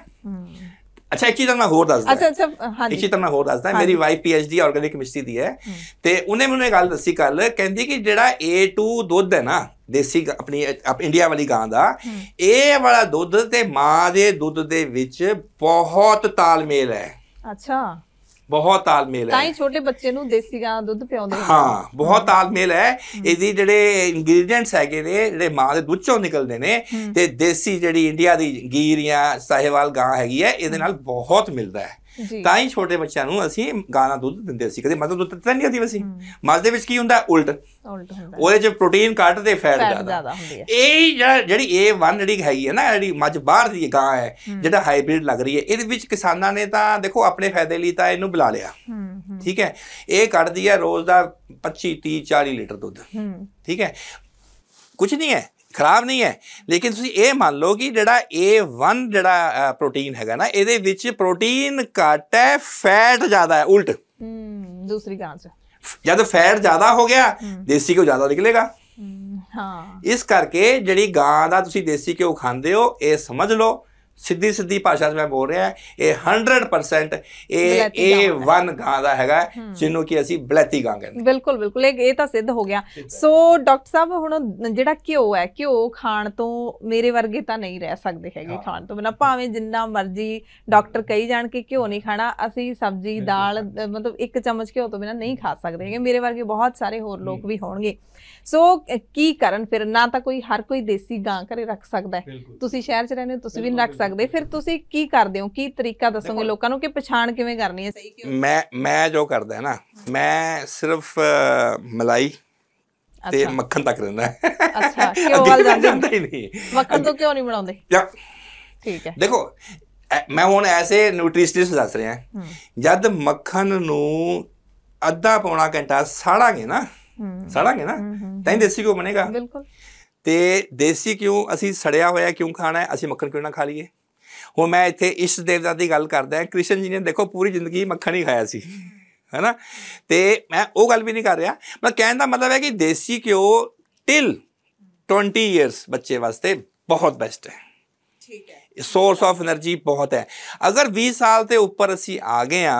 ਅੱਛਾ ਇੱਕ ਚੀਜ਼ ਮੈਂ ਹੋਰ ਦੱਸਦਾ ਅੱਛਾ
ਅੱਛਾ ਹਾਂਜੀ ਇੱਕ ਚੀਜ਼
ਤਾਂ ਮੈਂ ਹੋਰ ਦੱਸਦਾ ਮੇਰੀ ਵਾਈਫ ਪੀਐਚਡੀ ਆਰਗੈਨਿਕ ਕੈਮਿਸਟਰੀ ਦੀ ਹੈ ਤੇ ਉਹਨੇ ਮੈਨੂੰ ਇਹ ਗੱਲ ਦੱਸੀ ਕੱਲ ਕਹਿੰਦੀ ਕਿ ਜਿਹੜਾ A2 ਦੁੱਧ ਹੈ ਨਾ ਦੇਸੀ ਆਪਣੀ ਇੰਡੀਆ ਵਾਲੀ ਗਾਂ ਦਾ ਇਹ ਵਾਲਾ ਦੁੱਧ ਤੇ ਮਾਂ ਦੇ ਦੁੱਧ ਦੇ ਵਿੱਚ ਬਹੁਤ ਤਾਲਮੇਲ ਹੈ ਅੱਛਾ ਬਹੁਤ ਤਾਲਮੇਲ ਹੈ ਤਾਂ ਹੀ
ਛੋਟੇ ਬੱਚੇ ਨੂੰ ਦੇਸੀ ਗਾਂ ਦੁੱਧ ਪਿਆਉਂਦੇ
ਹਾਂ ਬਹੁਤ ਤਾਲਮੇਲ ਹੈ ਇਹਦੀ ਜਿਹੜੇ ਇੰਗਰੀਡੀਐਂਟਸ ਹੈਗੇ ਨੇ ਜਿਹੜੇ ਮਾਂ ਦੇ ਦੁੱਧੋਂ ਨਿਕਲਦੇ ਨੇ ਤੇ ਦੇਸੀ ਜਿਹੜੀ ਇੰਡੀਆ ਦੀ ਗੀਰ ਜਾਂ ਗਾਂ ਹੈਗੀ ਹੈ ਇਹਦੇ ਨਾਲ ਬਹੁਤ ਮਿਲਦਾ ਹੈ ਤਾਂ ਹੀ ਛੋਟੇ ਬੱਚਿਆਂ ਨੂੰ ਅਸੀਂ ਗਾਣਾ ਦੁੱਧ ਦਿੰਦੇ ਸੀ ਕਦੇ ਮਤਲਬ ਦੁੱਧ ਤਾਂ ਨਹੀਂ ਆਦੀ ਵਸੀ ਮਸ ਦੇ ਵਿੱਚ ਕੀ ਹੁੰਦਾ ਉਲਟ ਉਲਟ ਹੁੰਦਾ ਉਹਦੇ ਚ ਪ੍ਰੋਟੀਨ ਘੱਟ ਤੇ ਫੈਟ ਜ਼ਿਆਦਾ ਇਹ ਜਿਹੜੀ ਇਹ ਵਨ ਜਿਹੜੀ ਹੈਗੀ ਹੈ ਨਾ ਜਿਹੜੀ ਮੱਝ ਬਾਹਰ ਦੀ ਗਾਂ ਹੈ ਜਿਹੜਾ ਹਾਈਬ੍ਰਿਡ ਲੱਗ ਰਹੀ ਹੈ ਇਹਦੇ ਵਿੱਚ ਕਿਸਾਨਾਂ ਨੇ ਤਾਂ ਦੇਖੋ ਆਪਣੇ ਫਾਇਦੇ ਲਈ ਤਾਂ ਇਹਨੂੰ ਬੁਲਾ ਲਿਆ ਠੀਕ ਹੈ ਇਹ ਕੱਢਦੀ ਹੈ ਰੋਜ਼ ਦਾ 25 30 40 ਲੀਟਰ ਦੁੱਧ ਠੀਕ ਹੈ ਕੁਝ ਨਹੀਂ ਹੈ ਖਰਾਬ ਨਹੀਂ ਹੈ ਲੇਕਿਨ ਤੁਸੀਂ ਇਹ ਮੰਨ ਲਓ ਕਿ ਜਿਹੜਾ A1 ਜਿਹੜਾ ਪ੍ਰੋਟੀਨ ਹੈਗਾ ਨਾ ਇਹਦੇ ਵਿੱਚ ਪ੍ਰੋਟੀਨ ਘੱਟ ਹੈ ਫੈਟ ਜ਼ਿਆਦਾ ਹੈ ਉਲਟ
ਹੂੰ ਦੂਸਰੀ ਗਾਂਸ
ਜਦ ਫੈਟ ਜ਼ਿਆਦਾ ਹੋ ਗਿਆ ਦੇਸੀ ਘਿਓ ਜ਼ਿਆਦਾ ਨਿਕਲੇਗਾ ਹਾਂ ਇਸ ਕਰਕੇ ਜਿਹੜੀ ਗਾਂ ਦਾ ਤੁਸੀਂ ਦੇਸੀ ਘਿਓ ਖਾਂਦੇ ਹੋ ਇਹ ਸਮਝ ਲਓ ਸਿੱਧੀ ਸਿੱਧੀ ਭਾਸ਼ਾ 'ਚ ਮੈਂ ਬੋਲ ਰਿਹਾ ਇਹ 100% ਇਹ ਇਹ ਵਨ ਗਾਂ ਦਾ ਹੈਗਾ ਜਿਹਨੂੰ ਕਿ ਅਸੀਂ ਬਲੈਤੀ ਗਾਂ ਕਹਿੰਦੇ
ਬਿਲਕੁਲ ਬਿਲਕੁਲ ਇਹ ਤਾਂ ਸਿੱਧ ਹੋ ਗਿਆ ਸੋ ਡਾਕਟਰ ਸਾਹਿਬ ਹੁਣ ਜਿਹੜਾ ਘਿਓ ਹੈ ਘਿਓ ਖਾਣ ਤੋਂ ਮੇਰੇ ਵਰਗੇ ਤਾਂ ਨਹੀਂ ਰਹਿ ਸਕਦੇ ਹੈਗੇ ਖਾਣ ਤੋਂ ਬਿਨਾ ਭਾਵੇਂ ਜਿੰਨਾ ਮਰਜ਼ੀ ਡਾਕਟਰ ਕਹੀ ਜਾਣ ਕਿ ਘਿਓ ਨਹੀਂ ਖਾਣਾ ਅਸੀਂ ਸਬਜ਼ੀ ਦਾਲ ਮਤਲਬ ਇੱਕ ਚਮਚ ਘਿਓ ਤੋਂ ਬਿਨਾ ਨਹੀਂ ਖਾ ਸਕਦੇ ਹੈਗੇ ਮੇਰੇ ਵਰਗੇ ਬਹੁਤ ਸਾਰੇ ਹੋਰ ਲੋਕ ਵੀ ਹੋਣਗੇ ਸੋ ਕੀ ਕਰਨ ਫਿਰ ਨਾ ਤਾਂ ਕੋਈ ਹਰ ਕੋਈ ਦੇਸੀ ਗਾਂ ਘਰੇ ਰੱਖ ਸਕਦਾ ਤੁਸੀਂ ਸ਼ਹਿਰ 'ਚ ਰਹਿੰਦੇ ਹੋ ਤੁਸੀਂ ਵੀ ਰੱਖ ਸਕਦੇ ਫਿਰ ਤੁਸੀਂ ਕੀ ਕਰਦੇ ਹੋ ਕੀ ਤਰੀਕਾ ਦੱਸੋਗੇ ਲੋਕਾਂ ਨੂੰ ਕਿ ਪਛਾਣ ਕਿਵੇਂ ਕਰਨੀ ਹੈ ਸਹੀ
ਕਿਉਂ ਮੈਂ ਮੈਂ ਜੋ ਕਰਦਾ ਨਾ ਮੈਂ ਸਿਰਫ ਮਲਾਈ ਤੇ ਮੱਖਣ ਤੱਕ ਰਹਿੰਦਾ
ਅੱਛਾ ਕਿਉਂ ਵੱਲ ਜਾਂਦੇ ਨਹੀਂ ਮੱਖਣ ਤੋਂ ਕਿਉਂ ਨਹੀਂ ਬਣਾਉਂਦੇ ਠੀਕ
ਹੈ ਦੇਖੋ ਮੈਂ ਹੁਣ ਐਸੇ ਨਿਊਟ੍ਰੀਸ਼ਨਿਸਟ ਦੱਸ ਰਿਹਾ ਜਦ ਮੱਖਣ ਨੂੰ ਅੱਧਾ ਪੌਣਾ ਘੰਟਾ ਸਾੜਾਂਗੇ ਨਾ ਸਾੜਾਂਗੇ ਨਾ ਤਾਂ ਦੇਸੀ ਘਿਓ ਬਣੇਗਾ ਬਿਲਕੁਲ ਤੇ ਦੇਸੀ ਕਿਉਂ ਅਸੀਂ ਸੜਿਆ ਹੋਇਆ ਕਿਉਂ ਖਾਣਾ ਹੈ ਅਸੀਂ ਮੱਖਣ ਕਿਉਂ ਨਾ ਖਾ ਲਈਏ ਹੁਣ ਮੈਂ ਇੱਥੇ ਇਸ਼ਟ ਦੇਵਤਾ ਦੀ ਗੱਲ ਕਰਦਾ ਹਾਂ ਕ੍ਰਿਸ਼ਨ ਜੀ ਨੇ ਦੇਖੋ ਪੂਰੀ ਜ਼ਿੰਦਗੀ ਮੱਖਣ ਹੀ ਖਾਇਆ ਸੀ ਹੈਨਾ ਤੇ ਮੈਂ ਉਹ ਗੱਲ ਵੀ ਨਹੀਂ ਕਰ ਰਿਹਾ ਮੈਂ ਕਹਿਣ ਦਾ ਮਤਲਬ ਹੈ ਕਿ ਦੇਸੀ ਕਿਉਂ ਟਿਲ 20 ਇਅਰਸ ਬੱਚੇ ਵਾਸਤੇ ਬਹੁਤ ਬੈਸਟ ਹੈ ਠੀਕ ਹੈ ਸੋਰਸ ਆਫ એનર્ਜੀ ਬਹੁਤ ਹੈ ਅਗਰ 20 ਸਾਲ ਤੇ ਉੱਪਰ ਅਸੀਂ ਆ ਗਏ ਆ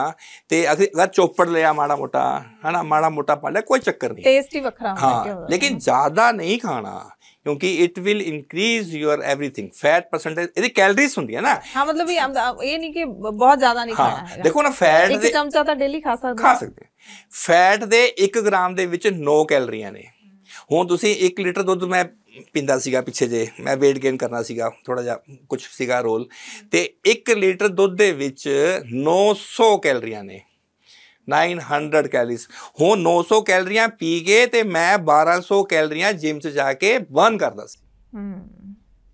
ਤੇ ਅਸੀਂ ਅਗਰ ਚੋਪੜ ਲਿਆ ਮਾੜਾ ਮੋਟਾ ਹਨਾ ਮਾੜਾ ਮੋਟਾ ਪਾ ਲਿਆ ਕੋਈ ਚੱਕਰ ਨਹੀਂ
ਟੇਸਟ ਹੀ ਵੱਖਰਾ ਹੁੰਦਾ ਹਾਂ ਲੇਕਿਨ
ਜ਼ਿਆਦਾ ਨਹੀਂ ਖਾਣਾ ਕਿਉਂਕਿ it will increase your everything fat percentage ਇਹਦੀ ਕੈਲਰੀਜ਼ ਹੁੰਦੀ ਹੈ ਨਾ
ਹਾਂ ਮਤਲਬ ਇਹ ਨਹੀਂ ਕਿ ਬਹੁਤ ਜ਼ਿਆਦਾ ਨਹੀਂ ਖਾਣਾ ਹੈ ਦੇਖੋ ਨਾ ਫੈਟ ਦੇ ਇੱਕ ਚਮਚਾ ਤਾਂ ਡੇਲੀ ਖਾ
ਸਕਦੇ ਖਾ ਸਕਦੇ ਫੈਟ ਦੇ 1 ਗ੍ਰਾਮ ਦੇ ਵਿੱਚ 9 ਕੈਲਰੀਆਂ ਨੇ ਹੁਣ ਤੁਸੀਂ 1 ਲੀਟਰ ਦੁੱਧ ਮੈਂ ਪਿੰਦਾ ਸੀਗਾ ਪਿੱਛੇ ਜੇ ਮੈਂ weight gain ਕਰਨਾ ਸੀਗਾ ਥੋੜਾ ਜਿਹਾ ਕੁਝ ਸੀਗਾ ਰੋਲ ਤੇ 1 ਲੀਟਰ ਦੁੱਧ ਦੇ ਵਿੱਚ 900 ਕੈਲਰੀਆਂ ਨੇ 900 ਕੈਲਰੀਜ਼ ਹੁਣ 900 ਕੈਲਰੀਆਂ ਪੀ ਕੇ ਤੇ ਮੈਂ 1200 ਕੈਲਰੀਆਂ ਜਿਮ 'ਚ ਜਾ ਕੇ ਬਰਨ ਕਰਦਾ ਸੀ ਹੂੰ